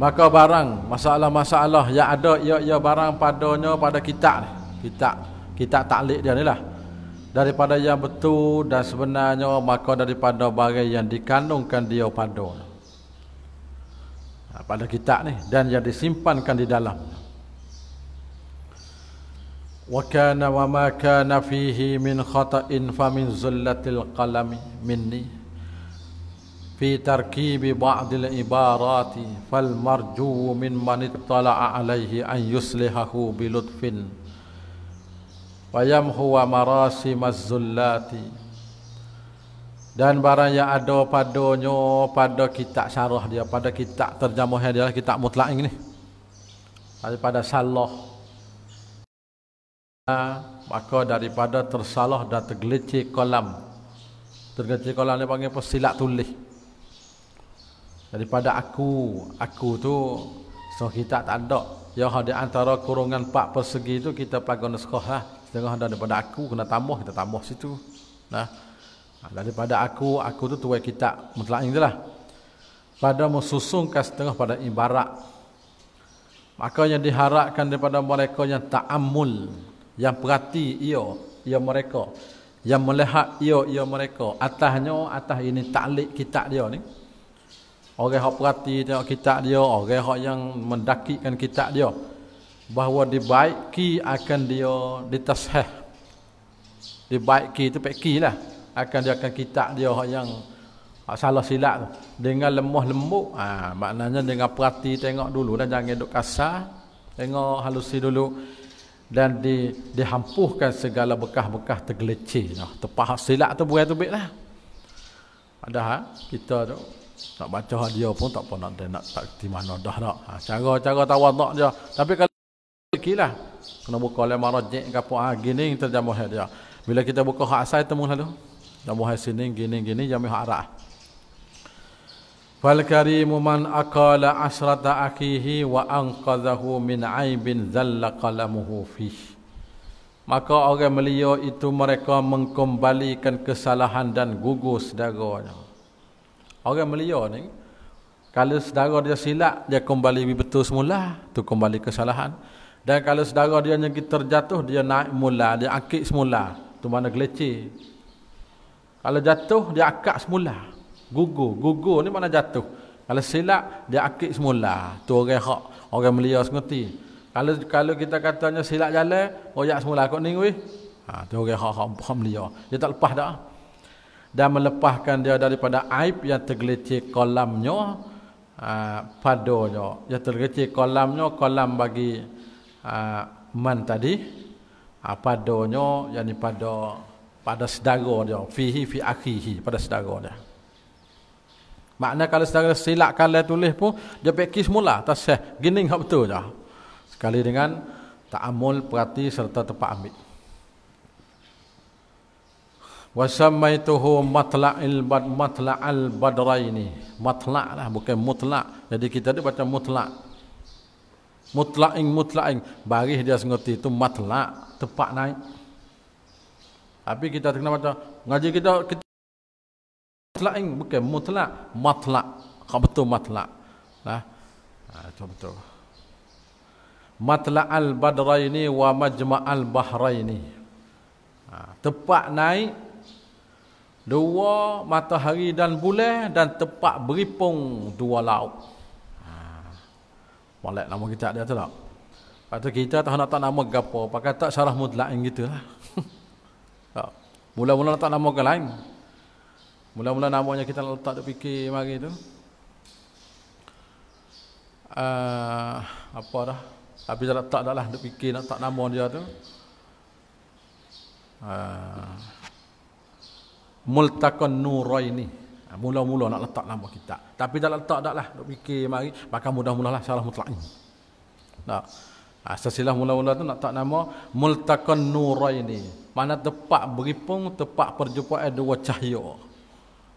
maka barang masalah-masalah yang ada ia ia barang padanya pada kitab ni kitab kitab taklid dia ni lah daripada yang betul dan sebenarnya maka daripada barang yang dikandungkan dia pada pada kitab ni dan yang disimpankan di dalam wa kana wa ma kana fihi min khata'in fa min zullatil qalami minni fi tarkibi ba'd al ibarati fal marju min man alaihi an yuslihahu bi wayamhu wa marasi mazzullati dan barang yang ada padanya pada kitab syarah dia pada kitab terjemahnya dia kitab mutlak ini daripada salah ah, maka daripada tersalah dan tergelincir kolam tergelincir kolam ni panggil apa silap tulis daripada aku aku tu so kita tak ada yang ada antara kurungan empat persegi tu kita pelagon sekolah ha? setengah daripada aku kena tambah kita tambah situ nah daripada aku aku tu tuai kita mutlak ini lah pada mesusungkan setengah pada ibarat maka yang diharapkan daripada mereka yang ta'amul yang perhati ia ia mereka yang melihat ia ia mereka atasnya atas ini taklik kitab dia ni orang hak perhati tengok kitab dia orang hak yang mendakikan kitab dia bahawa dibaiki akan dia ditasheh dibaiki tu peki lah akan dia akan kitab dia yang ah, salah silap tu dengan lemah lembut ha, maknanya dengan perhati tengok dulu dan jangan duduk kasar tengok halusi dulu dan di, dihampuhkan segala bekas-bekas tergelecih nah, terpahak silap tu buat tu baik lah ada ha? kita tu nak baca dia pun tak pernah nak, tak di mana dah nak ha, cara-cara tawadak dia tapi kalau Sikilah. Kena buka lemah rojik ke apa. Ha, gini kita jamu hai dia. Bila kita buka hak asal, temu lalu. Jamu hai sini, gini, gini, jamu hak arah. Fal karimu man akala asrata akihi wa anqadahu min aibin zalla qalamuhu fih. Maka orang melio itu mereka mengkembalikan kesalahan dan gugur sedaranya. Orang melio ni, kalau sedara dia silap, dia kembali betul semula. tu kembali kesalahan. Dan kalau saudara dia yang terjatuh, dia naik mula, dia akik semula. tu mana gelecih. Kalau jatuh, dia akak semula. Gugur. Gugur ni mana jatuh. Kalau silap, dia akik semula. tu orang hak. Orang melia sengerti. Kalau kalau kita katanya silap jalan, royak semula. kok ni, weh. Ha, itu orang hak, hak, hak melia. Dia tak lepas dah. Dan melepaskan dia daripada aib yang tergelecih kolamnya. Uh, ha, padonya. Yang tergelecih kolamnya, kolam bagi... Ah, man tadi uh, ah, padanya yakni pada pada sedara dia fihi fi akhihi pada sedara dia makna kalau sedara silap kalau tulis pun dia pergi semula tasah gini enggak betul dah sekali dengan ta'amul perhati serta tepat ambil wa samaituhu matla'il bad matla'al badraini matla' lah bukan mutlak jadi kita ada baca mutlak mutlaing mutlaing baris dia sengerti itu matlak tepat naik tapi kita kena baca ngaji kita kita mutlaing bukan mutlak matlak kau betul matlak lah itu ha, betul matlak al badraini wa majma al bahraini ha, tepat naik dua matahari dan bulan dan tepat beripung dua laut Malak nama kita ada tu tak? Lepas kita tak nak tak nama gapo, pakai tak syarah mudlak yang gitulah. Mula-mula tak nama ke lain. Mula-mula namanya kita nak letak tu fikir mari tu. Uh, apa dah? Tapi tak letak dah lah, nak fikir nak tak nama dia tu. Uh, ah, multakon nuraini. Ah, mula-mula nak letak nama kita. Tapi dah letak dah lah. Duk fikir mari. Maka mudah-mudahan lah salah mutlak ni. Tak. Asasilah ha, mula-mula tu nak tak nama. Multakan nurai ni. Mana tepat beripung, tepat perjumpaan dua cahaya.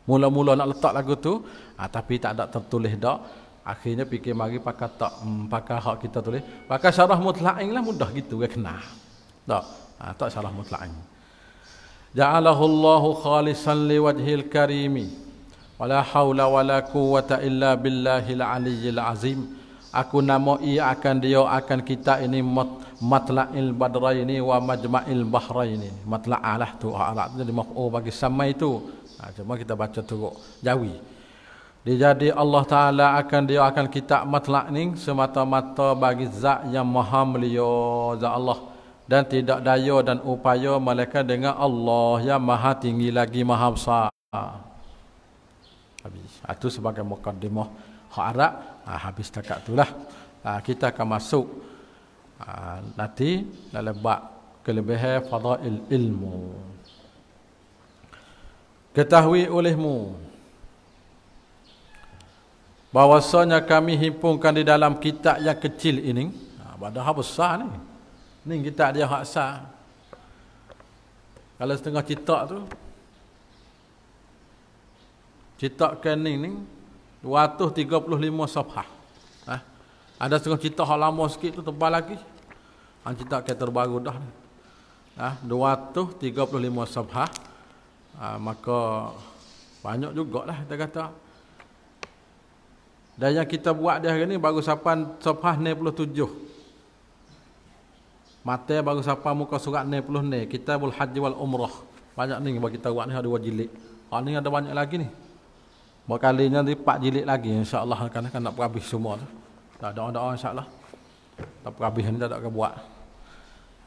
Mula-mula nak letak lagu tu. Ha, tapi tak ada tertulis dah. Akhirnya fikir mari pakai tak. Hmm, pakai hak kita tulis. Pakai salah mutlak ni lah mudah gitu. Dia kena. Tak. Ha, tak syarah mutlak ni. Ja'alahu Allahu khalisan liwajhil karimi. Wala haula wala quwata illa billahil aliyyil azim. Aku nama akan dia akan kita ini mat, matla'il badraini wa majma'il bahraini. Matla'alah tu Arab jadi maf'ul oh, bagi sama itu. Ha, cuma kita baca tu jawi. Dia jadi Allah Ta'ala akan dia akan kita matlak ni semata-mata bagi zat yang maha mulia zat Allah. Dan tidak daya dan upaya malaikat dengan Allah yang maha tinggi lagi maha besar. Itu ah, sebagai mukaddimah hak Arab. Ha, ah, habis takat tu lah. Ha, ah, kita akan masuk ha, nanti dalam bab kelebihan fadail ilmu. Ketahui olehmu bahwasanya kami himpunkan di dalam kitab yang kecil ini. Ha, Badan hak besar ni. Ini kitab dia hak besar. Kalau setengah cita tu, Citakkan ni ni 235 safah. Eh? Ada setengah cerita hak lama sikit tu tebal lagi. Han citakkan terbaru dah ni. Eh? 235 safah. Eh, maka banyak jugaklah kita kata. Dan yang kita buat dia hari ni baru sapan safah 97. Mata baru siapa muka surat puluh ni. Kitabul Hajj wal Umrah. Banyak ni bagi kita buat ni ada dua jilid. Hak ni ada banyak lagi ni. Berkalinya ni Pak jilid lagi insya-Allah akan akan nak berhabis semua tu. Tak ada doa insya-Allah. Tak berhabis ni tak ada buat.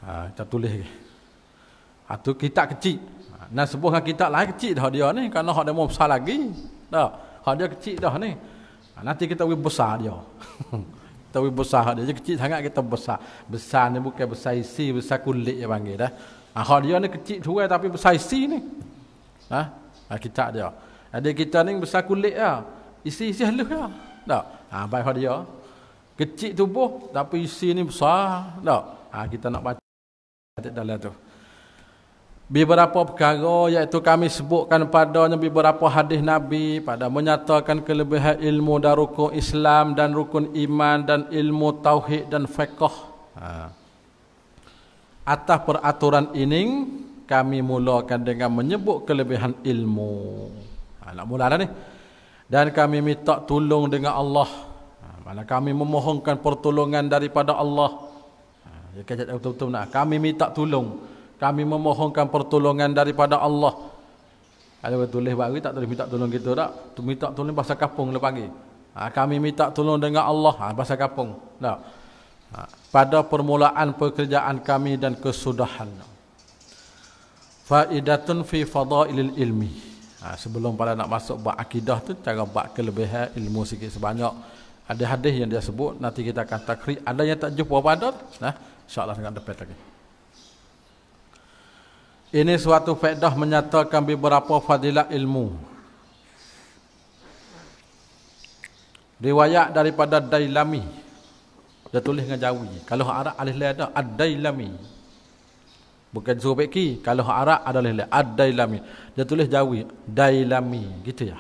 Ha, kita tulis lagi. Ha, tu kita kecil. Ha, nah sebuah dengan kita lah kecil dah dia ni kerana hak dia mau besar lagi. Tak. Hak dia kecil dah ni. Ha, nanti kita we besar dia. kita we besar hak dia. je kecil sangat kita besar. Besar ni bukan besar isi, besar kulit yang panggil dah. Ha, hak dia ni kecil tu tapi besar isi ni. Ha? ha kita dia. Ada kita ni besar kulit lah. Isi-isi halus lah. Tak? Ha, baik pada dia. Kecil tubuh, tapi isi ni besar. Tak? Ha, kita nak baca. Ada dalam tu. Beberapa perkara iaitu kami sebutkan padanya beberapa hadis Nabi pada menyatakan kelebihan ilmu dan rukun Islam dan rukun iman dan ilmu tauhid dan fiqh. Ha. Atas peraturan ini kami mulakan dengan menyebut kelebihan ilmu ha, Nak mula lah ni Dan kami minta tolong dengan Allah ha, ah, Mana kami memohonkan pertolongan daripada Allah ha, Ya kata betul-betul nak Kami minta tolong Kami memohonkan pertolongan daripada Allah Ada orang tulis baru tak tulis minta tolong kita tak Minta tolong bahasa kapung lepas pagi ha, Kami minta tolong dengan Allah ha, Bahasa kapung Tak ha, Pada permulaan pekerjaan kami dan kesudahan Faidatun fi fadailil ilmi ha, sebelum pada nak masuk bab akidah tu cara bab kelebihan ilmu sikit sebanyak ada hadis yang dia sebut nanti kita akan takrir ada yang tak jumpa pada nah insyaallah dengan depan lagi ini suatu faedah menyatakan beberapa fadilat ilmu riwayat daripada Dailami dia tulis dengan jawi kalau Arab alih lain ada Ad-Dailami Bukan suruh peki. Kalau Arab ada lele. Ad-Dailami. Dia tulis Jawi. Dailami. Gitu ya.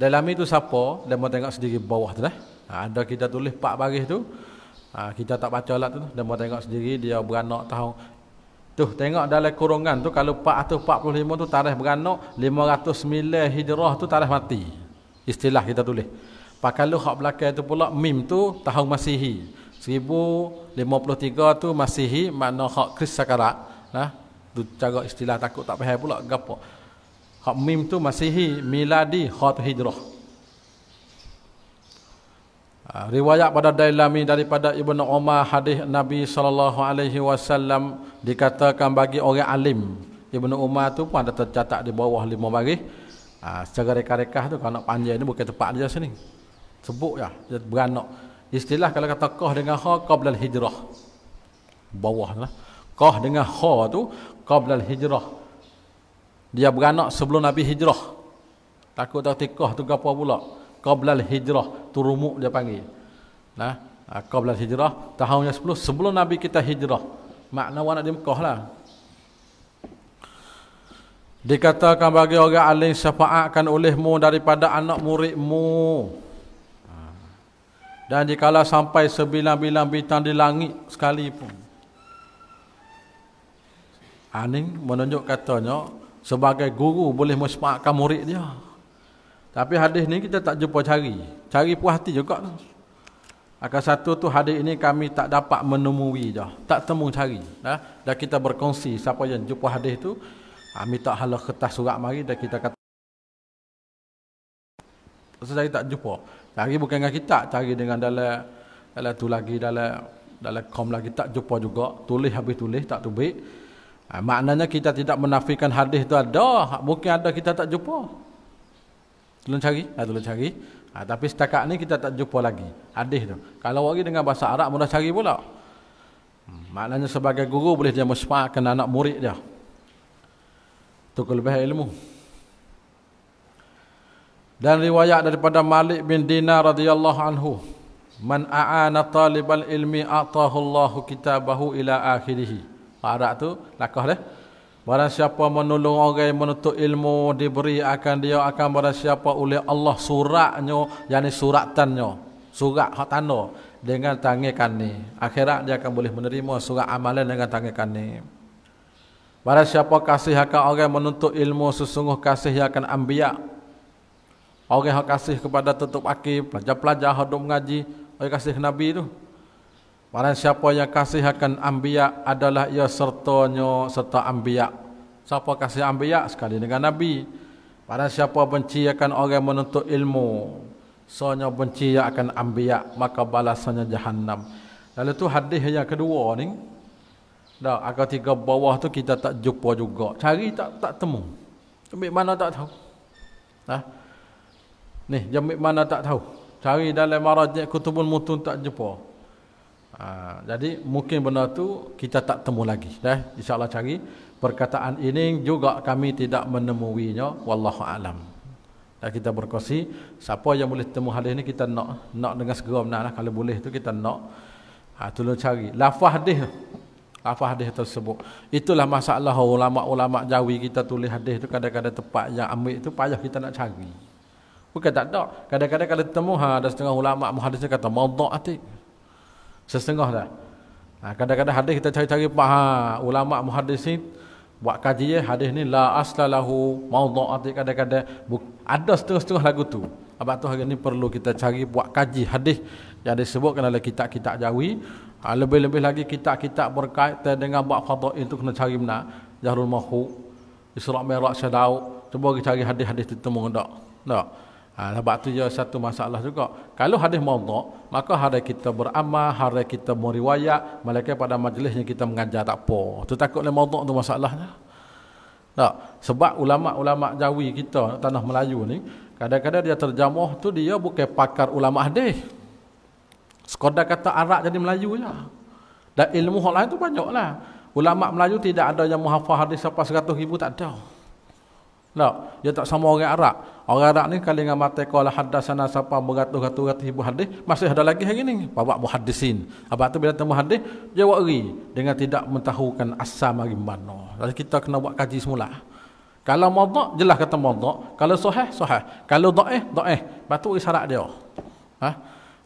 Dailami tu siapa? Dia mahu tengok sendiri bawah tu lah. Ha, ada kita tulis Pak baris tu. Ha, kita tak baca lah tu. Dia mahu tengok sendiri. Dia beranak tahu. Tu tengok dalam kurungan tu. Kalau 445 tu tarikh beranak. 509 hijrah tu tarikh mati. Istilah kita tulis. Pakai lu hak belakang tu pula. Mim tu tahun masihi. 1053 tu Masihi makna hak Kris Sakara. Nah, tu cara istilah takut tak faham pula gapo. Hak mim tu Masih miladi hak hijrah. Ha, riwayat pada Dailami daripada Ibnu Umar hadis Nabi sallallahu alaihi wasallam dikatakan bagi orang alim. Ibnu Umar tu pun ada tercatat di bawah lima bagi Ha, secara reka-reka tu kalau nak panjang ni bukan tepat dia sini. Sebut ya, dia beranak istilah kalau kata kah dengan ha qabla hijrah bawah lah kah dengan ha tu qabla hijrah dia beranak sebelum Nabi hijrah takut tak tikah tu gapo pula qabla al-hijrah turumuk dia panggil nah ha? ha, qabla al-hijrah tahunnya 10 sebelum Nabi kita hijrah makna wanak di Mekah lah dikatakan bagi orang alim syafa'atkan olehmu daripada anak muridmu dan dikala sampai sebilang-bilang bintang di langit sekalipun. Aning ha, menunjuk katanya sebagai guru boleh mensemakkan murid dia. Tapi hadis ni kita tak jumpa cari. Cari puas hati juga. Akan satu tu hadis ini kami tak dapat menemui dia. Tak temu cari. Dah, kita berkongsi siapa yang jumpa hadis tu. Kami ha, tak hala kertas surat mari dan kita kata. Saya tak jumpa. Tari bukan dengan kita, cari dengan dalam dalam tu lagi dalam dalam kom lagi tak jumpa juga. Tulis habis tulis tak tubik. Ha, maknanya kita tidak menafikan hadis itu ada. Ha, mungkin ada kita tak jumpa. Tolong cari. Ha, tolong cari. Ha, tapi setakat ni kita tak jumpa lagi hadis tu. Kalau lagi dengan bahasa Arab mudah cari pula. Hmm, maknanya sebagai guru boleh dia mesfahkan anak murid dia. Tukul lebih ilmu dan riwayat daripada Malik bin Dinar radhiyallahu anhu man aana talib al ilmi atahu Allahu kitabahu ila akhirih ha, arak tu lakah dah barang siapa menolong orang yang menuntut ilmu diberi akan dia akan barang siapa oleh Allah suratnya yakni suratannya surat hak tanda dengan tangan ni, akhirat dia akan boleh menerima surat amalan dengan tangan ni. Barang siapa kasih akan orang yang menuntut ilmu sesungguh kasih yang akan ambiak Orang yang kasih kepada tutup akib pelajar-pelajar yang mengaji, orang kasih Nabi itu. Barang siapa yang kasih akan ambia adalah ia sertanya serta ambia. Siapa kasih ambia sekali dengan Nabi. Barang siapa benci akan orang menuntut ilmu, soalnya benci akan ambia, maka balasannya jahannam. Lalu itu hadis yang kedua ni, dah akal tiga bawah tu kita tak jumpa juga. Cari tak tak temu. Ambil mana tak tahu. Nah. Ni, jamik mana tak tahu. Cari dalam marajat kutubun mutun tak jumpa. Ha, jadi mungkin benda tu kita tak temu lagi. Dah, insya-Allah cari perkataan ini juga kami tidak menemuinya wallahu alam. Dan kita berkongsi siapa yang boleh temu hadis ini kita nak nak dengan segera benarlah kalau boleh tu kita nak ha, ah, tolong cari lafaz hadis apa hadis tersebut itulah masalah ulama-ulama jawi kita tulis hadis tu kadang-kadang tempat yang ambil tu payah kita nak cari Bukan tak ada. Kadang-kadang kalau temu ha, ada setengah ulama muhadisnya kata madak atik. Sesengah dah. Ha, kadang-kadang hadis kita cari-cari pak ha, ulama muhadis ni buat kaji ya, hadis ni la aslalahu madak atik kadang-kadang bu- ada setengah-setengah lagu tu. Sebab tu hari ni perlu kita cari buat kaji hadis yang disebutkan oleh kitab-kitab jawi. Ha, lebih-lebih lagi kitab-kitab berkaitan dengan buat fadha'il tu kena cari benar. Jahrul Mahu, Isra' Merak, Syadaw. Cuba kita cari hadis-hadis tertemu. Tak? Tak? No. Ha, sebab tu je satu masalah juga. Kalau hadis mawdu', maka hadis kita beramal, hadis kita meriwayat, malaikat pada majlisnya kita mengajar tak apa. Tu takut le mawdu' tu masalahnya. Tak. Sebab ulama-ulama Jawi kita, tanah Melayu ni, kadang-kadang dia terjamuh tu dia bukan pakar ulama hadis. Sekadar kata Arab jadi Melayu je. Dan ilmu hal lain tu lah. Ulama Melayu tidak ada yang menghafal hadis sampai 100 ribu tak ada. Tak, dia tak sama orang Arab. Orang Arab ni kali dengan mata kalau hadas sana siapa beratus-ratus ribu hadis, masih ada lagi hari ni. Bawa muhaddisin. Apa tu bila temu hadis, dia buat ri dengan tidak mentahukan asal mari mana. Jadi kita kena buat kaji semula. Kalau mudhaf jelas kata mudhaf, kalau sahih sahih, kalau dhaif dhaif. Batu isyarat dia. Ha?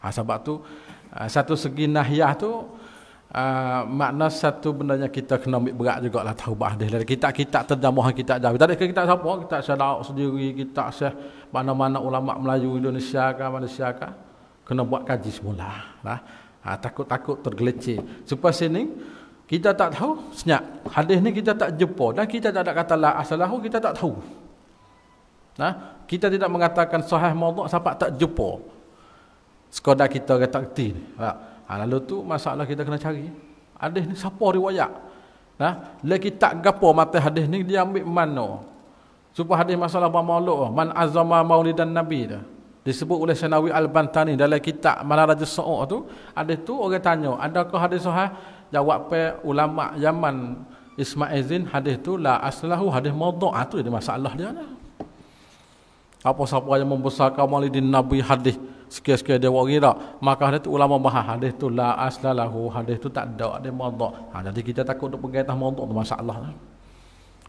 Ha, sebab tu eh, satu segi nahiyah tu Uh, makna satu benda yang kita kena ambil berat juga lah taubat hadis dari kita kita terdamuhan kita jauh tadi kita siapa kita sedar sendiri kita saya mana-mana ulama Melayu Indonesia ke Malaysia ke kena buat kaji semula lah ha, takut-takut tergelecer supaya sini kita tak tahu senyap hadis ni kita tak jumpa dan kita tak ada kata lah asalahu kita tak tahu nah kita tidak mengatakan sahih maudhu sampai tak jumpa sekadar kita kata ni. Ha. Ha, lalu tu masalah kita kena cari. Hadis ni siapa riwayat? Nah, ha? lagi tak gapo mata hadis ni dia ambil mana? Supaya hadis masalah apa maulud Man azama maulidan nabi tu. Disebut oleh Senawi Al-Bantani dalam kitab raja Sa'ur tu. Hadis tu orang tanya, adakah hadis sahih? Jawab pe ulama zaman Ismail Zain hadis tu la aslahu hadis maudhu. Ha, tu dia masalah dia. Apa siapa yang membesarkan maulidin nabi hadis? sekian-sekian dia buat gerak maka dia tu ulama bahas hadis tu la aslalahu hadis tu tak ada dia mudhaf ha jadi kita takut untuk pegang atas mudhaf tu masalah lah.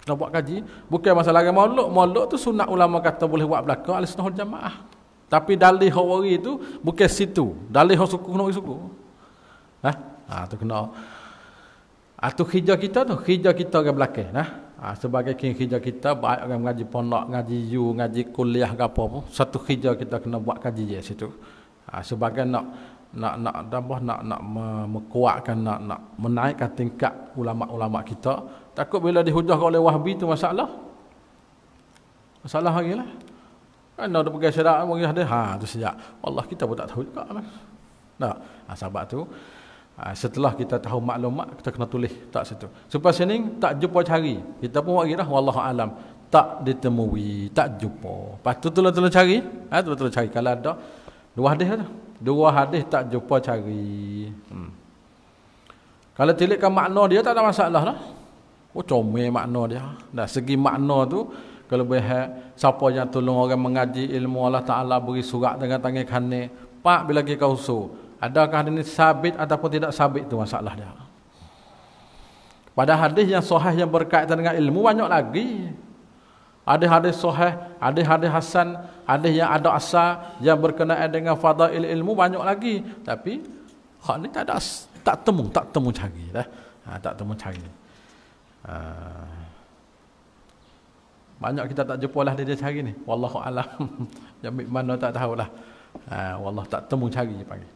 kita buat kaji bukan masalah agama mulut mulut tu sunat ulama kata boleh buat belaka al sunnah jamaah tapi dalih hawari tu bukan situ dalih hawari suku nak suku ha ha tu kena atau ha, hijau kita tu hijau kita ke belakang nah ha? Ha, sebagai king hijau kita, baik orang mengaji pondok, mengaji yu, mengaji kuliah ke apa pun, satu hijau kita kena buat kaji je situ. Ha, sebagai nak nak nak tambah nak nak mekuatkan nak nak menaikkan tingkat ulama-ulama kita takut bila dihujah oleh wahabi tu masalah masalah lagi lah kan ada pergi syarat mengisah dia ha tu sejak Allah kita pun tak tahu juga nah ha, ah, sahabat tu Ah, setelah kita tahu maklumat kita kena tulis tak satu. Sebab sini tak jumpa cari. Kita pun buat kirah wallahu alam tak ditemui, tak jumpa. Patut tu tolong cari. Ha tu tolong cari kalau ada. Dua hadis tu. Dua hadis tak jumpa cari. Hmm. Kalau tilikkan makna dia tak ada masalah lah. Oh comel makna dia. Dah segi makna tu kalau boleh siapa yang tolong orang mengaji ilmu Allah Taala beri surat dengan tangan kanan. Pak bila kau usul Adakah ini sabit ataupun tidak sabit itu masalah dia. Pada hadis yang sahih yang berkaitan dengan ilmu banyak lagi. Ada hadis sahih, ada hadis hasan, hadis yang ada asal yang berkenaan dengan fadail ilmu banyak lagi. Tapi hak ni tak ada tak temu, tak temu cari dah. Ha, tak temu cari. Ha. Banyak kita tak jumpa lah dia cari ni. Wallahu alam. yang mana tak tahulah. Ha, wallah tak temu cari panggil.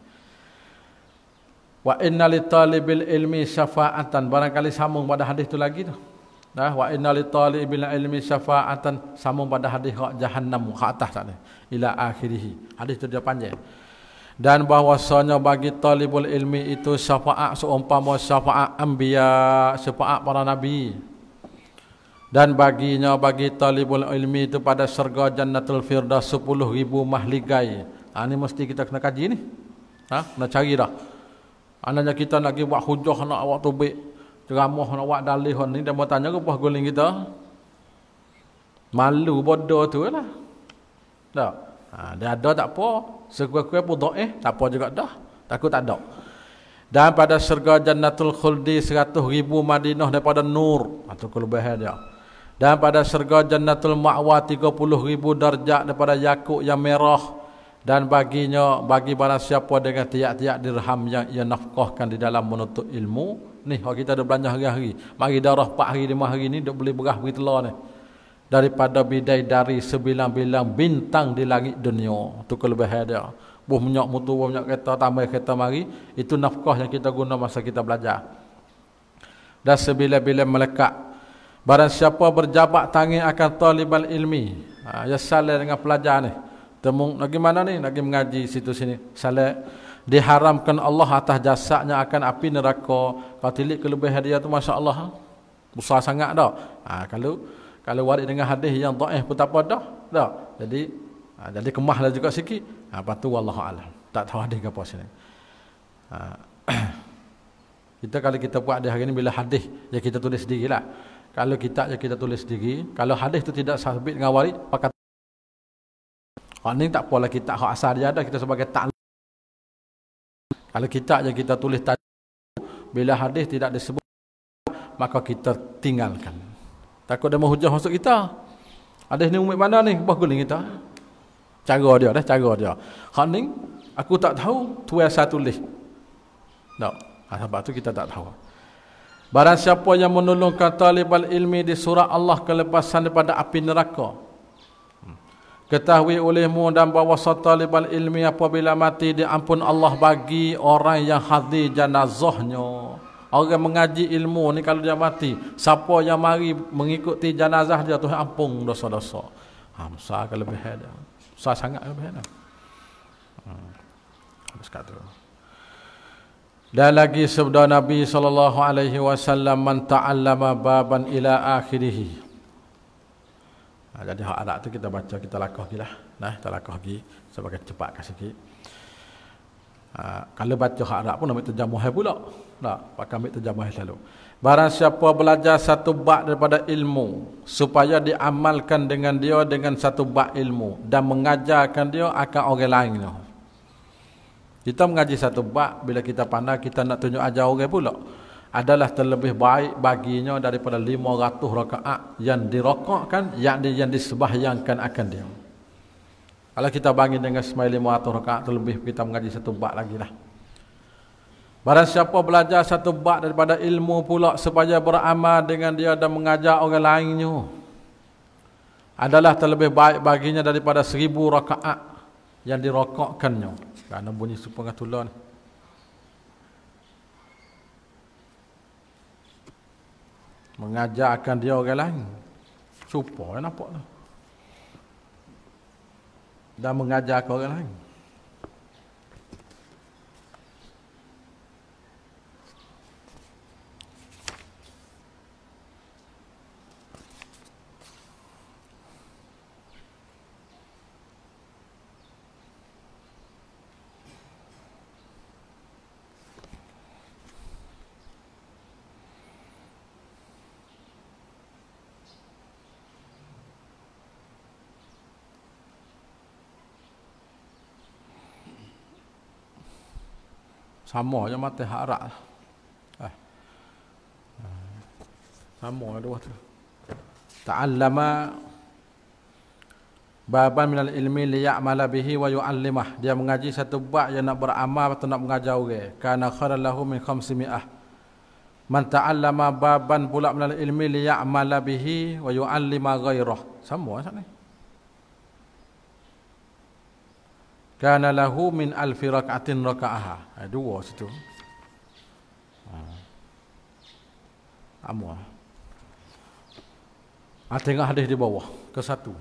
Wa inna li talibil ilmi syafa'atan. Barangkali sambung pada hadis tu lagi tu. Nah, wa inna li talibil ilmi syafa'atan. Sambung pada hadis hak jahannam. Hak atas tak ni. Ila akhirihi. Hadis tu dia panjang. Dan bahwasanya bagi talibul ilmi itu syafa'at seumpama syafa'at ambiya. Syafa'at para nabi. Dan baginya bagi talibul ilmi itu pada syurga jannatul firda 10 ribu mahligai. Ha, ini mesti kita kena kaji ni. Ha? Nak cari dah. Anaknya kita nak pergi buat hujah nak awak tubik. Ceramah nak buat dalih. Ni dia mau tanya ke puas guling kita. Malu bodoh tu lah. Tak? Ha, dia ada tak apa. Sekuat-kuat pun eh. Tak apa juga dah. Takut tak ada. Dan pada syurga jannatul khuldi seratus ribu madinah daripada nur. Itu ha, kelebihan dia. Dan pada syurga jannatul ma'wa tiga puluh ribu darjat daripada yakut yang merah dan baginya bagi barang siapa dengan tiak-tiak dirham yang ia nafkahkan di dalam menuntut ilmu ni kalau oh, kita ada belanja hari-hari mari darah 4 hari 5 hari ni dok boleh berah bagi telur ni daripada bidai dari sebilang-bilang bintang di langit dunia tu kelebihan dia buh minyak motor buh minyak kereta tambah kereta mari itu nafkah yang kita guna masa kita belajar dan sebilang-bilang melekat barang siapa berjabat tangan akan talibal ilmi ha, ya salah dengan pelajar ni temung lagi mana ni lagi mengaji situ sini Salah, diharamkan Allah atas jasadnya akan api neraka kalau tilik kelebih hadiah tu masya-Allah ha? besar sangat dah ha, kalau kalau warid dengan hadis yang dhaif pun tak apa dah dah jadi ha, jadi kemahlah juga sikit ha, apa tu wallahu alam tak tahu hadis apa sini ha. kita kalau kita buat dia hari ni bila hadis ya kita tulis sendirilah kalau kitab ya kita tulis sendiri kalau hadis tu tidak sabit dengan warid pakai Hak ni tak apalah kita hak asal dia ada kita sebagai ta'lim. Kalau kita aja kita tulis tadi bila hadis tidak disebut maka kita tinggalkan. Takut dia menghujah masuk kita. ada ni umat mana ni? Bah guling kita. Cara dia dah, cara dia. Hak ni aku tak tahu tu yang saya tulis. Tak. No. Ha, sebab tu kita tak tahu. Barang siapa yang menolong kata ilmi di surah Allah kelepasan daripada api neraka. Ketahui olehmu dan bawa serta lebal ilmi apabila mati diampun Allah bagi orang yang hadir janazahnya. Orang mengaji ilmu ni kalau dia mati, siapa yang mari mengikuti janazah dia Tuhan ampun dosa-dosa. Ha besar ke lebih dia. Besar sangat lebih dia. Hmm. Habis kata. Dan lagi sabda Nabi sallallahu alaihi wasallam man ta'allama baban ila akhirih. Ha, jadi hak arak tu kita baca, kita lakuh lagi lah. Nah, kita lakuh lagi sebagai cepat kasih ah, lagi. Ha, kalau baca hak arak pun ambil terjemahan pula. nah, pakai ambil terjemahan selalu. Barang siapa belajar satu bak daripada ilmu supaya diamalkan dengan dia dengan satu bak ilmu dan mengajarkan dia akan orang lain. Tu. Lah. Kita mengaji satu bak bila kita pandai kita nak tunjuk ajar orang pula adalah terlebih baik baginya daripada 500 rakaat yang dirokokkan yang, di, yang disebahyangkan akan dia kalau kita bagi dengan semai 500 rakaat terlebih kita mengaji satu bab lagi lah Barang siapa belajar satu bab daripada ilmu pula supaya beramal dengan dia dan mengajar orang lainnya adalah terlebih baik baginya daripada seribu rakaat yang dirokokkannya. Karena bunyi supaya tulah ni. mengajarkan dia orang lain. Supaya nampak tu. Dan mengajar orang lain. sama je mati harap lah. Eh. Sama je dua tu. Ta'allama baban minal ilmi liya'mala bihi wa yu'allimah. Dia mengaji satu bab yang nak beramal atau nak mengajar orang. Okay. Kana kharal lahu min khamsimi'ah. Man ta'allama baban pula minal ilmi liya'mala bihi wa yu'allima ghairah. Sama je sana ni. kana lahu min alfi rak'atin raka'ah. Ha, dua situ. Ha. Amwa. Ha. ha, tengok hadis di bawah, ke satu.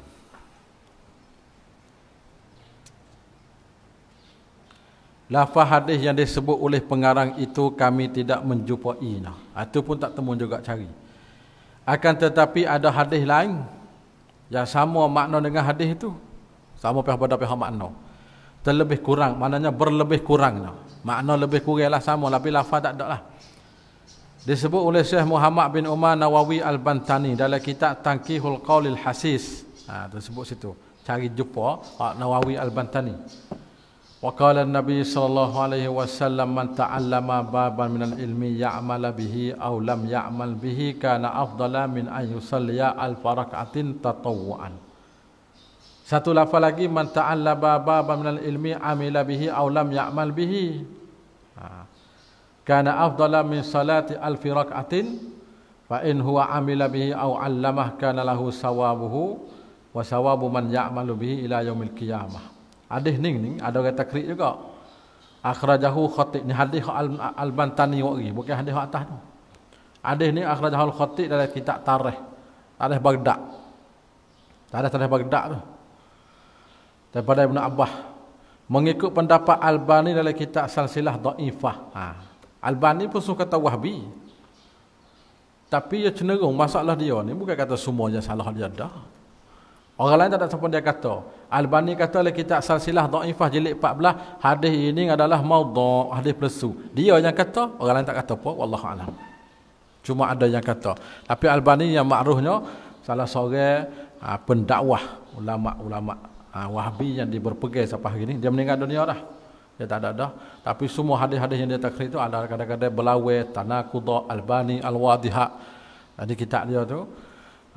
Lafaz hadis yang disebut oleh pengarang itu kami tidak menjumpai, Itu ha, pun tak temu juga cari. Akan tetapi ada hadis lain yang sama makna dengan hadis itu. Sama pihak pada pihak makna terlebih kurang maknanya berlebih kurang makna lebih kurang lah sama tapi lafaz tak ada lah disebut oleh Syekh Muhammad bin Umar Nawawi Al-Bantani dalam kitab Tangkihul Qaulil Hasis ha, tersebut situ cari jumpa Pak Nawawi Al-Bantani wa qala nabi sallallahu alaihi wasallam man ta'allama baban minal ilmi ya'mal bihi aw lam ya'mal bihi kana afdala min ay al-farakatin tatawwu'an satu lafal lagi man ta'allaba baba minal ilmi amila bihi aw lam ya'mal bihi. Ha. Kana afdala min salati alf raka'atin fa in huwa amila bihi aw 'allamah kana lahu sawabuhu wa sawabu man ya'malu bihi ila yaumil qiyamah. Hadis ni ni ada kata krik juga. Akhrajahu khatib ni hadis al albantani al- wari bukan hadis atas tu. Hadis ni akhrajahu al-khatib dalam kitab Tarikh. Tarikh Baghdad. Tarikh Tarikh Baghdad tu daripada Ibn Abbas mengikut pendapat Albani dalam kitab Salsilah Daifah. Ha. Albani pun suka kata wahbi. Tapi ia cenderung masalah dia ni bukan kata semuanya salah dia dah. Orang lain tak ada siapa dia kata. Albani kata dalam kitab Salsilah Daifah jilid 14 hadis ini adalah maudhu, hadis palsu. Dia yang kata, orang lain tak kata apa, wallahu alam. Cuma ada yang kata. Tapi Albani yang makruhnya salah seorang ha, pendakwah ulama-ulama ha, Wahabi yang diberpegang sampai hari ini dia meninggal dunia dah dia tak ada dah tapi semua hadis-hadis yang dia takrir itu ada kadang-kadang belawe tanah tanakudha albani alwadiha jadi kita dia tu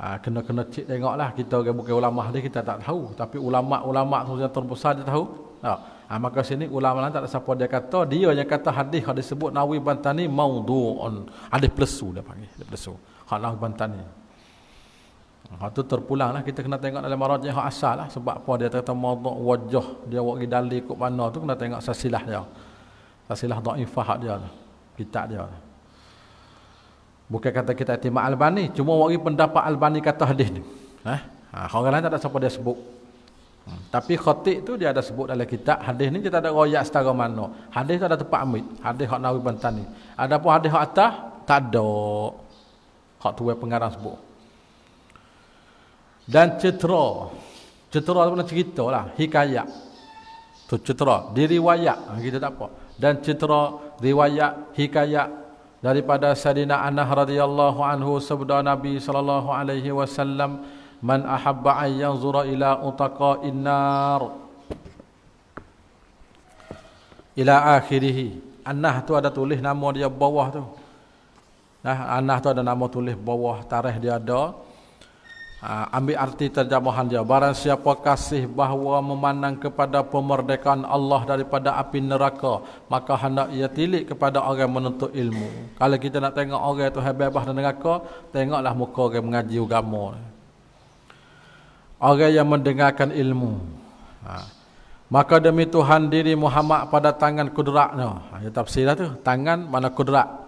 ah, kena-kena cik tengoklah kita orang bukan ulama dia kita tak tahu tapi ulama-ulama tu yang terbesar dia tahu tak ha, maka sini ulama lain tak ada siapa dia kata dia yang kata hadis hadis sebut nawi bantani maudhu'un hadis plesu dia panggil hadis plesu hadis bantani Ha tu terpulanglah kita kena tengok dalam maradnya hak asal lah sebab apa dia kata maudhu' wajah dia awak pergi dalil ikut mana tu kena tengok sasilah dia. Sasilah dhaifah hak dia kita dia lah. Bukan kata kita tema Albani, cuma awak pendapat Albani kata hadis ni. Eh? Ha, orang lain tak ada siapa dia sebut. Hmm. Tapi khatib tu dia ada sebut dalam kitab hadis ni kita tak ada royak setara mana. Hadis tu ada tempat amit, Hadis hak nawi bantan ni. Adapun hadis hak atas tak ada. Hak tu pengarang sebut dan cetera cetera tu pernah cerita lah hikayat tu cetera diriwayat ha, kita tak apa dan cetera riwayat hikayat daripada Sayyidina Anah radhiyallahu anhu sabda Nabi sallallahu alaihi wasallam man ahabba an yanzura ila utaqa innar ila akhirih Anah tu ada tulis nama dia bawah tu nah Anah tu ada nama tulis bawah tarikh dia ada Uh, ambil arti terjemahan dia barang siapa kasih bahawa memandang kepada pemerdekaan Allah daripada api neraka maka hendak ia tilik kepada orang menuntut ilmu kalau kita nak tengok orang tu hebat dari neraka tengoklah muka orang mengaji agama orang yang mendengarkan ilmu ha. maka demi Tuhan diri Muhammad pada tangan kudratnya ha, ya tafsirlah tu tangan mana kudrat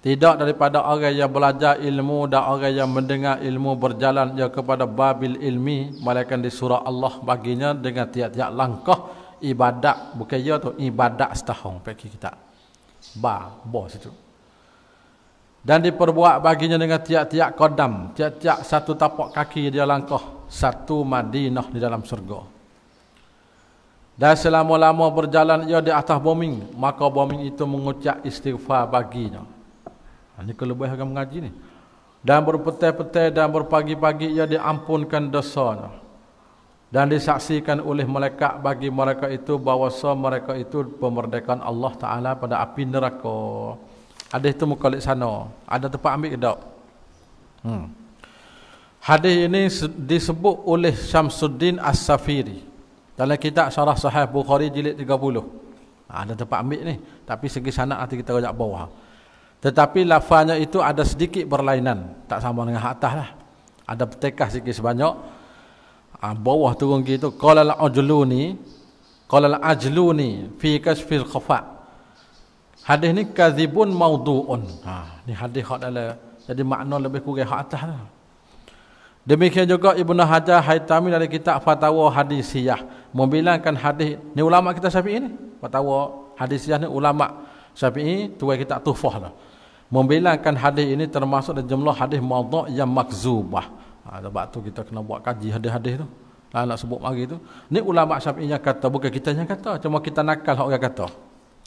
tidak daripada orang yang belajar ilmu dan orang yang mendengar ilmu berjalan ia kepada babil ilmi malaikat di surah Allah baginya dengan tiap-tiap langkah ibadat bukan ia tu ibadat setahun pergi kita. Ba bo situ. Dan diperbuat baginya dengan tiap-tiap kodam, tiap-tiap satu tapak kaki dia langkah satu Madinah di dalam surga. Dan selama-lama berjalan ia di atas bumi, maka bumi itu mengucap istighfar baginya. Ini kelebihan akan mengaji ni. Dan berpetai-petai dan berpagi-pagi ia diampunkan dosa Dan disaksikan oleh malaikat bagi mereka itu bahawa mereka itu pemerdekaan Allah Ta'ala pada api neraka. Ada itu muka sana. Ada tempat ambil ke tak? Hmm. Hadis ini disebut oleh Syamsuddin As-Safiri. Dalam kitab syarah sahih Bukhari jilid 30. Ha, ada tempat ambil ni. Tapi segi sana nanti kita rajak bawah. Tetapi lafaznya itu ada sedikit berlainan, tak sama dengan hak atas lah. Ada petekah sikit sebanyak. Ah bawah turun gitu qalal ajluni qalal ajluni fi kasfil khafa. Hadis ni kadzibun maudhuun. Ha ni hadis hak dalam jadi makna lebih kurang hak atas lah. Demikian juga Ibnu Hajar Haitami dari kitab Fatawa Hadisiyah membilangkan hadis ni ulama kita Syafi'i ni. Fatawa Hadisiyah ni ulama Syafi'i tuai kita Tuhfah lah membilangkan hadis ini termasuk dalam jumlah hadis mawdu' yang makzubah. Ha, sebab tu kita kena buat kaji hadis-hadis tu. Ha, nak sebut mari tu. Ni ulama Syafi'i yang kata bukan kita yang kata, cuma kita nakal orang yang kata.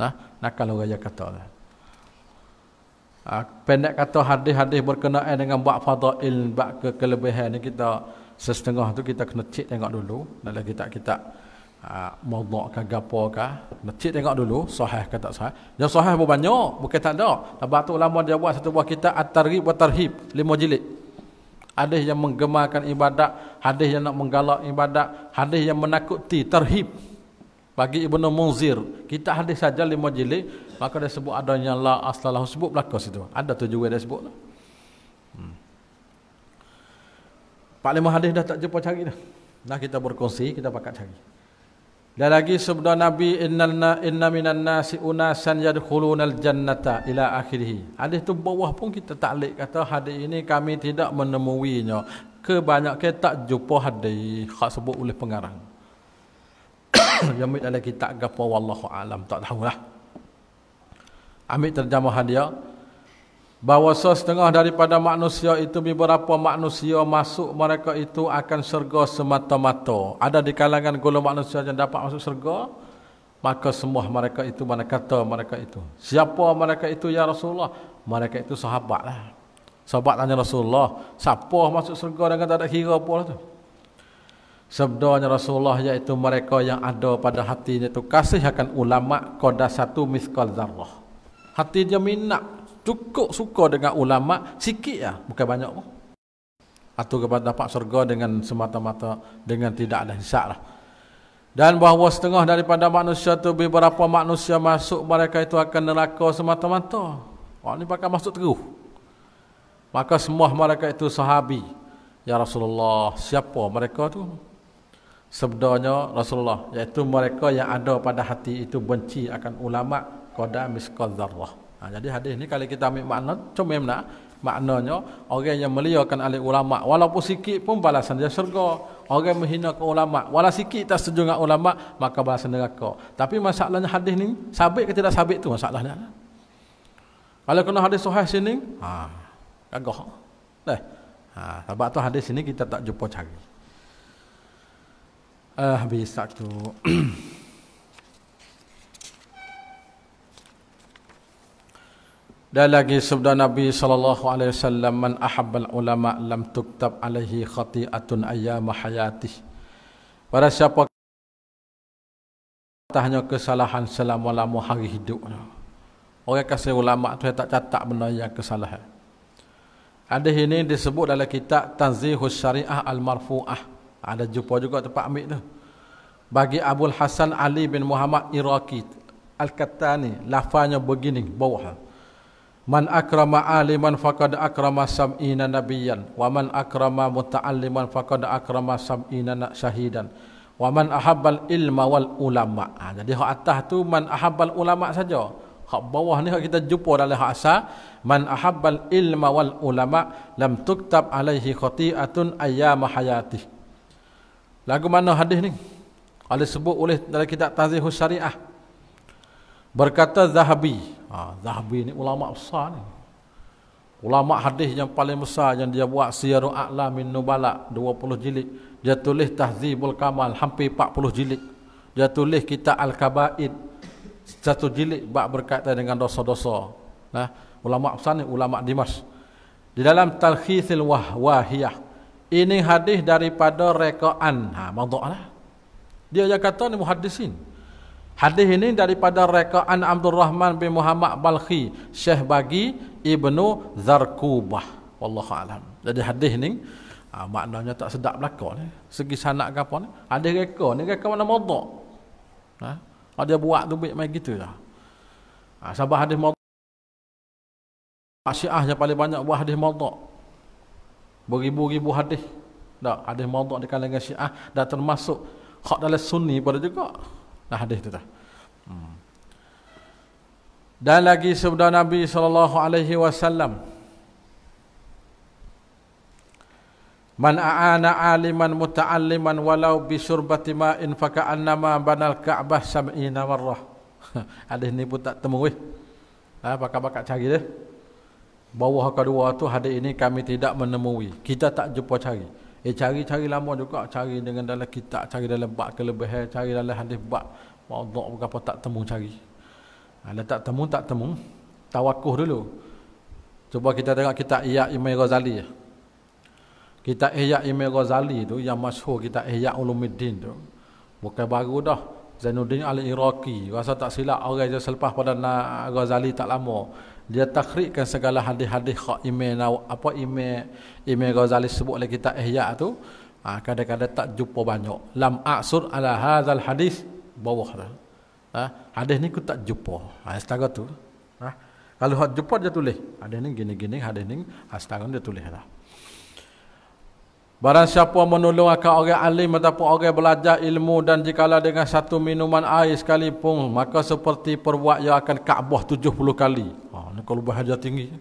Ha? nakal orang yang kata. Ha, pendek kata hadis-hadis berkenaan dengan buat fadail, buat kelebihan ni kita sesetengah tu kita kena cek tengok dulu. Dalam kitab kita. Ah, mudak ke gapo ke nanti tengok dulu sahih ke tak sahih yang sahih pun banyak bukan tak ada sebab tu ulama dia buat satu buah kitab at-targhib wa tarhib lima jilid hadis yang menggemarkan ibadat hadis yang nak menggalak ibadat hadis yang menakuti tarhib bagi ibnu munzir kita hadis saja lima jilid maka dia sebut adanya la aslalah sebut belaka situ ada tu juga dia sebut lah. Hmm. Pak lima hadis dah tak jumpa cari dah. Nah kita berkongsi, kita pakat cari. Dan lagi sabda Nabi innalna inna minan nasi unasan yadkhulunal jannata ila akhirih. Hadis tu bawah pun kita taklik kata hadis ini kami tidak menemuinya. Kebanyak kita tak jumpa hadis hak sebut oleh pengarang. Yang ambil dalam kitab gapo wallahu alam tak tahulah. Ambil terjemah hadiah bahawa setengah daripada manusia itu beberapa manusia masuk mereka itu akan syurga semata-mata. Ada di kalangan golongan manusia yang dapat masuk syurga, maka semua mereka itu mana kata mereka itu. Siapa mereka itu ya Rasulullah? Mereka itu sahabat lah. Sahabat tanya Rasulullah, siapa masuk syurga dengan tak ada kira apa lah tu? Sebenarnya Rasulullah iaitu mereka yang ada pada hatinya itu kasih akan ulama kodas satu miskal zarrah. Hati dia minat cukup suka dengan ulama sikit lah, bukan banyak pun. Atau kepada dapat surga dengan semata-mata dengan tidak ada hisap lah. Dan bahawa setengah daripada manusia tu beberapa manusia masuk mereka itu akan neraka semata-mata. Orang ni pakai masuk teruh. Maka semua mereka itu sahabi. Ya Rasulullah, siapa mereka tu? Sebenarnya Rasulullah, iaitu mereka yang ada pada hati itu benci akan ulama' qada miskal Ha, jadi hadis ni kalau kita ambil makna cuma nak maknanya orang yang meliakan alim ulama walaupun sikit pun balasan dia syurga orang yang menghina ke ulama wala sikit tak setuju dengan ulama maka balasan neraka tapi masalahnya hadis ni sabit ke tidak sabit tu masalahnya kalau kena hadis sahih sini ha gagah dah ha sebab tu hadis sini kita tak jumpa cari ah uh, habis satu Dan lagi sabda Nabi sallallahu alaihi wasallam man ahabbal ulama lam tuktab alaihi khati'atun ayyam hayati. Para siapa tahnya kesalahan selama lama hari hidupnya. Orang kasi ulama tu tak catat benda yang kesalahan. Ada ini disebut dalam kitab Tanzihus Syariah Al-Marfu'ah. Ada jumpa juga tempat ambil tu. Bagi Abdul Hasan Ali bin Muhammad Iraqi Al-Kattani lafaznya begini bawah. Man akrama aliman faqad akrama sam'ina nabiyan wa man akrama muta'alliman faqad akrama sam'ina syahidan wa man ahabbal ilma wal ulama. Ha, jadi hak atas tu man ahabbal ulama saja. Hak bawah ni hak kita jumpa dalam hak asal man ahabbal ilma wal ulama lam tuktab alaihi khati'atun ayyam hayati. Lagu mana hadis ni? Ada sebut oleh dalam kitab Tanzihus Syariah. Berkata Zahabi, Ha, Zahabi ni ulama besar ni. Ulama hadis yang paling besar yang dia buat Siyaru A'la min Nubala 20 jilid. Dia tulis Tahzibul Kamal hampir 40 jilid. Dia tulis kitab Al-Kaba'id satu jilid bab berkaitan dengan dosa-dosa. Nah, ha? ulama besar ni ulama Dimas. Di dalam Talkhisil wahiyah. Ini hadis daripada rekaan. Ha, maksudlah. Dia yang kata ni muhaddisin. Hadis ini daripada rekaan Abdul Rahman bin Muhammad Balkhi Syekh Bagi Ibnu Zarkubah Wallahu alam. Jadi hadis ini, ha, ah, maknanya tak sedap belaka ni. Segi sanak ke apa ni? Ada reka ni reka mana modok. Ha? Ada ah, buat tu baik main gitu lah. Ha, ah, sebab hadis modok Masyiah paling banyak buat hadis modok. Beribu-ribu hadis. Tak, hadis modok di kalangan syiah. Dah termasuk khak dalam sunni pada juga. Nah hadis itu dah. Hmm. Dan lagi sebuah Nabi sallallahu alaihi wasallam Man aana aliman muta'alliman walau bi syurbati ma'in fa ka'annama banal Ka'bah sam'ina marrah. hadis ni pun tak temu weh. Ha bakak-bakak cari dia. Bawah kedua tu hadis ini kami tidak menemui. Kita tak jumpa cari. Ya cari-cari lama juga cari dengan dalam kitab, cari dalam bab kelebihan, cari dalam hadis bab wadhu' berapa tak temu cari. Ada ha, tak temu tak temu. Tawakuh dulu. Cuba kita tengok kitab Ihya Imam Ghazali. Kitab Ihya Imam Ghazali tu yang masyhur kita Ihya Ulumuddin tu. Bukan baru dah. Zainuddin Al-Iraqi. Rasa tak silap orang je selepas pada Ghazali tak lama dia takhrikkan segala hadis-hadis khak email apa email email Ghazali sebut dalam kitab Ihya tu ha, kadang-kadang tak jumpa banyak lam aksur ala hadzal hadis bawah tu ha, ah, hadis ni aku tak jumpa ha, ah, setara tu ha, kalau hak jumpa dia tulis hadis ni gini-gini hadis ni setara dia tulis lah ha. Barang siapa menolong akan orang alim ataupun orang belajar ilmu dan jikalau dengan satu minuman air sekalipun maka seperti perbuat yang akan Kaabah 70 kali. Ha ni kalau bahaja tinggi.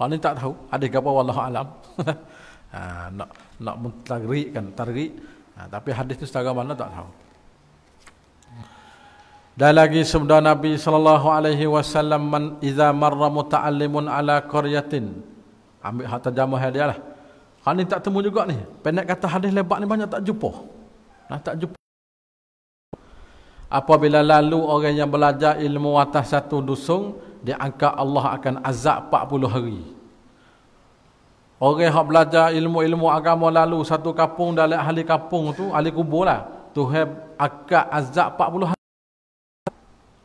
Ha ni tak tahu ada apa wallahu alam. ha nak nak mentarik kan tarik. Ha, tapi hadis tu setara mana tak tahu. Dan lagi sabda Nabi sallallahu alaihi wasallam man iza marra muta'allimun ala qaryatin. Ambil hak terjemah dia lah. Hal ni tak temu juga ni. Pendek kata hadis lebat ni banyak tak jumpa. Nah, tak jumpa. Apabila lalu orang yang belajar ilmu atas satu dusung, dia angkat Allah akan azab 40 hari. Orang yang belajar ilmu-ilmu agama lalu satu kampung dalam ahli kampung tu, ahli kubur lah. Tu akad azab 40 hari.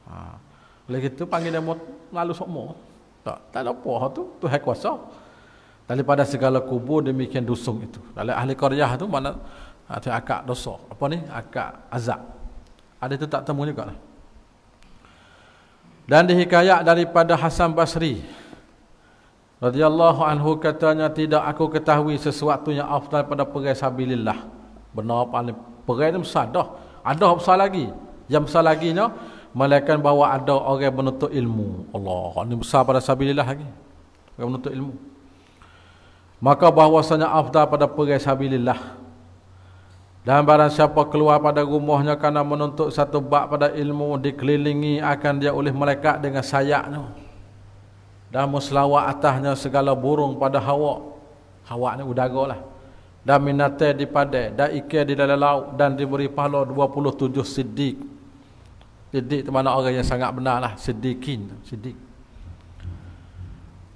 Ha. Oleh itu panggil dia lalu semua. Tak, tak ada apa tu. Tu kuasa. kuasa daripada segala kubur demikian dusung itu dalam ahli qaryah tu mana ada ha, akak dosa apa ni akak azab ada tu tak temu juga dan dihikayat daripada Hasan Basri radhiyallahu anhu katanya tidak aku ketahui sesuatu yang afdal pada perai sabilillah benar paling perai tu besar dah ada besar lagi yang besar lagi nya melainkan bahawa ada orang menuntut ilmu Allah ini besar pada sabilillah lagi orang menuntut ilmu maka bahwasanya afdal pada perai sabilillah dan barang siapa keluar pada rumahnya kerana menuntut satu bab pada ilmu dikelilingi akan dia oleh malaikat dengan sayapnya dan muslawat atasnya segala burung pada hawa hawa ni udara lah dan minatai di padai dan ikir di dalam laut dan diberi pahala 27 siddiq siddiq tu mana orang yang sangat benar lah siddiqin siddiq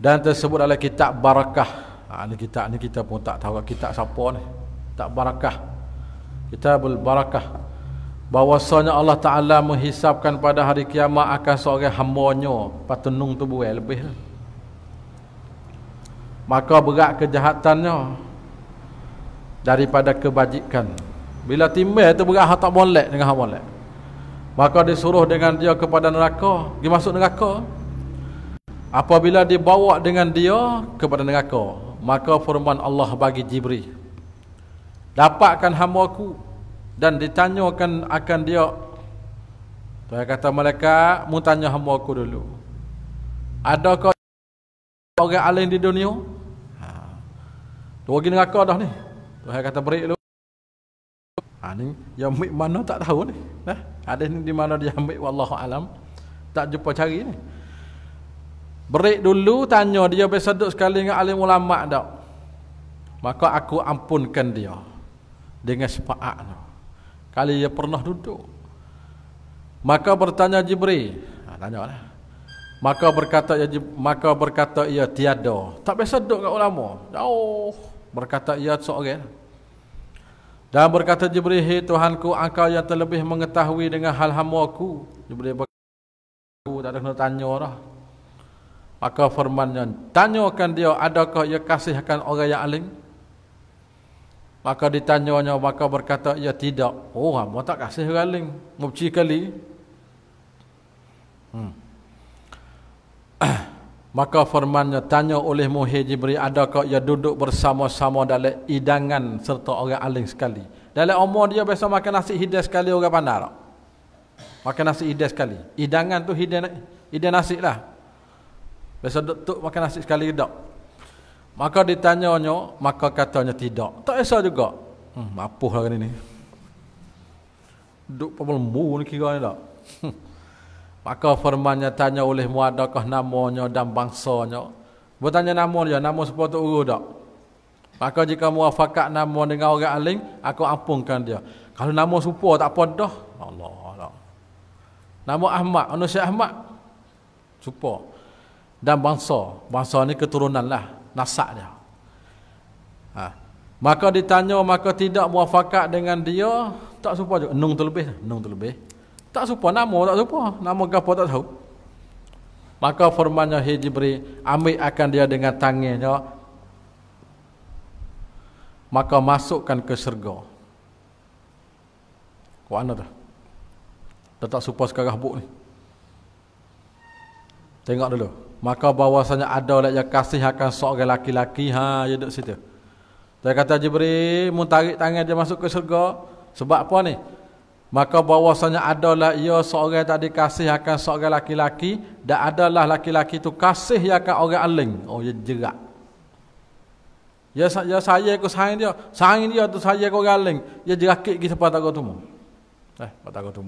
dan tersebut dalam kitab barakah Ha, ni kitab ni kita pun tak tahu lah kitab siapa ni. Tak barakah. Kitabul barakah. Bahwasanya Allah Ta'ala menghisapkan pada hari kiamat akan seorang hambanya. Patenung tu buat lebih. Lah. Maka berat kejahatannya daripada kebajikan. Bila timbal tu berat tak boleh dengan hak boleh. Maka disuruh dengan dia kepada neraka. Dia masuk neraka. Apabila dibawa dengan dia kepada neraka maka firman Allah bagi Jibril dapatkan hamba-ku dan ditanyakan akan dia Tuhan kata mereka mu tanya hamba-ku dulu adakah orang alim di dunia ha dua gini neraka dah ni Tuhan kata beri dulu ha ni yang ambil mana tak tahu ni ada ni di mana dia ambil wallahu alam tak jumpa cari ni Berik dulu tanya dia bersaduk sekali dengan alim ulama tak? Maka aku ampunkan dia dengan sepaat. Kali dia pernah duduk. Maka bertanya Jibril. Ha, tanya lah. Maka berkata ya maka berkata ia tiada. Tak biasa duduk dengan ulama. Jauh. Berkata ia seorang. Dan berkata Jibril, hey, Tuhanku, engkau yang terlebih mengetahui dengan hal hamba aku. Jibril berkata, aku tak ada kena tanya lah. Maka firmannya, tanyakan dia adakah ia kasihkan orang yang alim? Maka ditanyanya, maka berkata ia tidak. Oh, hamba tak kasih orang alim. Mubci kali. Hmm. maka firmannya, tanya oleh Muhyi Jibril, adakah ia duduk bersama-sama dalam hidangan serta orang alim sekali? Dalam umur dia biasa makan nasi hidang sekali orang pandai tak? Makan nasi hidang sekali. Hidangan tu hidang, hidang nasi lah. Biasa tu makan nasi sekali ke tak? Maka ditanyanya, maka katanya tidak. Tak esok juga. Hmm, apuh lah kan ini. Duk pun lembu ni kira ni tak? Hmm. maka firmannya tanya oleh mu adakah namanya dan bangsanya. Bertanya nama dia, nama sepuluh tu uruh tak? Maka jika muafakat nama dengan orang alim, aku ampunkan dia. Kalau nama supo tak apa dah. Allah Allah. Nama Ahmad, manusia Ahmad. Supo dan bangsa. Bangsa ni keturunan lah, nasak dia. Ha. Maka ditanya, maka tidak muafakat dengan dia, tak serupa juga. Nung lebih, nung lebih, Tak serupa nama, tak serupa. Nama gapa tak tahu. Maka firmannya Hijibri ambil akan dia dengan tangannya. Maka masukkan ke syurga. Kau mana tu? Dia tak serupa sekarang buk ni. Tengok dulu. Maka bahwasanya ada oleh yang kasih akan seorang laki-laki ha dia duduk situ. Dia kata Jibril mun tarik tangan dia masuk ke syurga. Sebab apa ni? Maka bahwasanya ada lah ia ya, seorang tadi kasih akan seorang laki-laki, dan adalah laki-laki tu kasih ia akan orang aling. Oh dia jerak. Ya, ya saya saya aku sayang dia. Sayang dia tu saya aku galing. Dia jerakit ke sepatah kau tu. Eh, patah kau tu.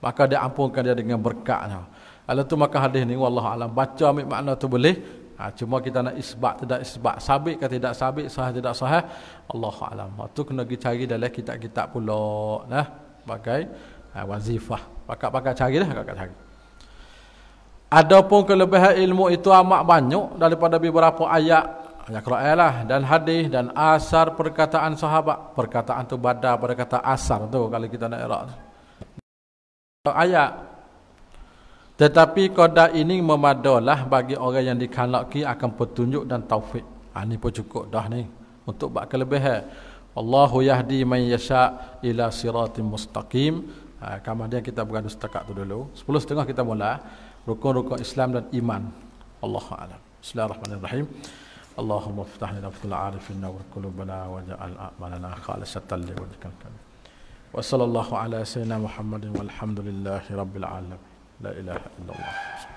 Maka dia ampunkan dia dengan berkatnya. Kalau tu maka hadis ni wallahu alam baca ambil makna tu boleh. Ha, cuma kita nak isbat tidak isbat sabit ke tidak sabit sah tidak sah eh? Allah alam. Ha, tu kena pergi cari dalam kitab-kitab pula nah bagai ha, wazifah. Pakak-pakak cari dah kakak cari. Adapun kelebihan ilmu itu amat banyak daripada beberapa ayat ayat Quran lah dan hadis dan asar perkataan sahabat. Perkataan tu badar pada kata asar tu kalau kita nak erat. Ayat tetapi kodak ini memadalah bagi orang yang dikhalaki akan petunjuk dan taufik. Ha, ah, ini pun cukup dah ni untuk buat kelebihan. Allahu yahdi man yasha ila siratim mustaqim. Ha, ah, kemudian kita bergaduh setakat tu dulu. Sepuluh setengah kita mula. Rukun-rukun Islam dan iman. Allahu alam. Bismillahirrahmanirrahim. Allahumma iftah lana fatul arifin wa qulubana wa ja'al a'malana khalisatan li wajhika. Wa sallallahu ala sayyidina Muhammadin walhamdulillahi rabbil alamin. لا إله إلا الله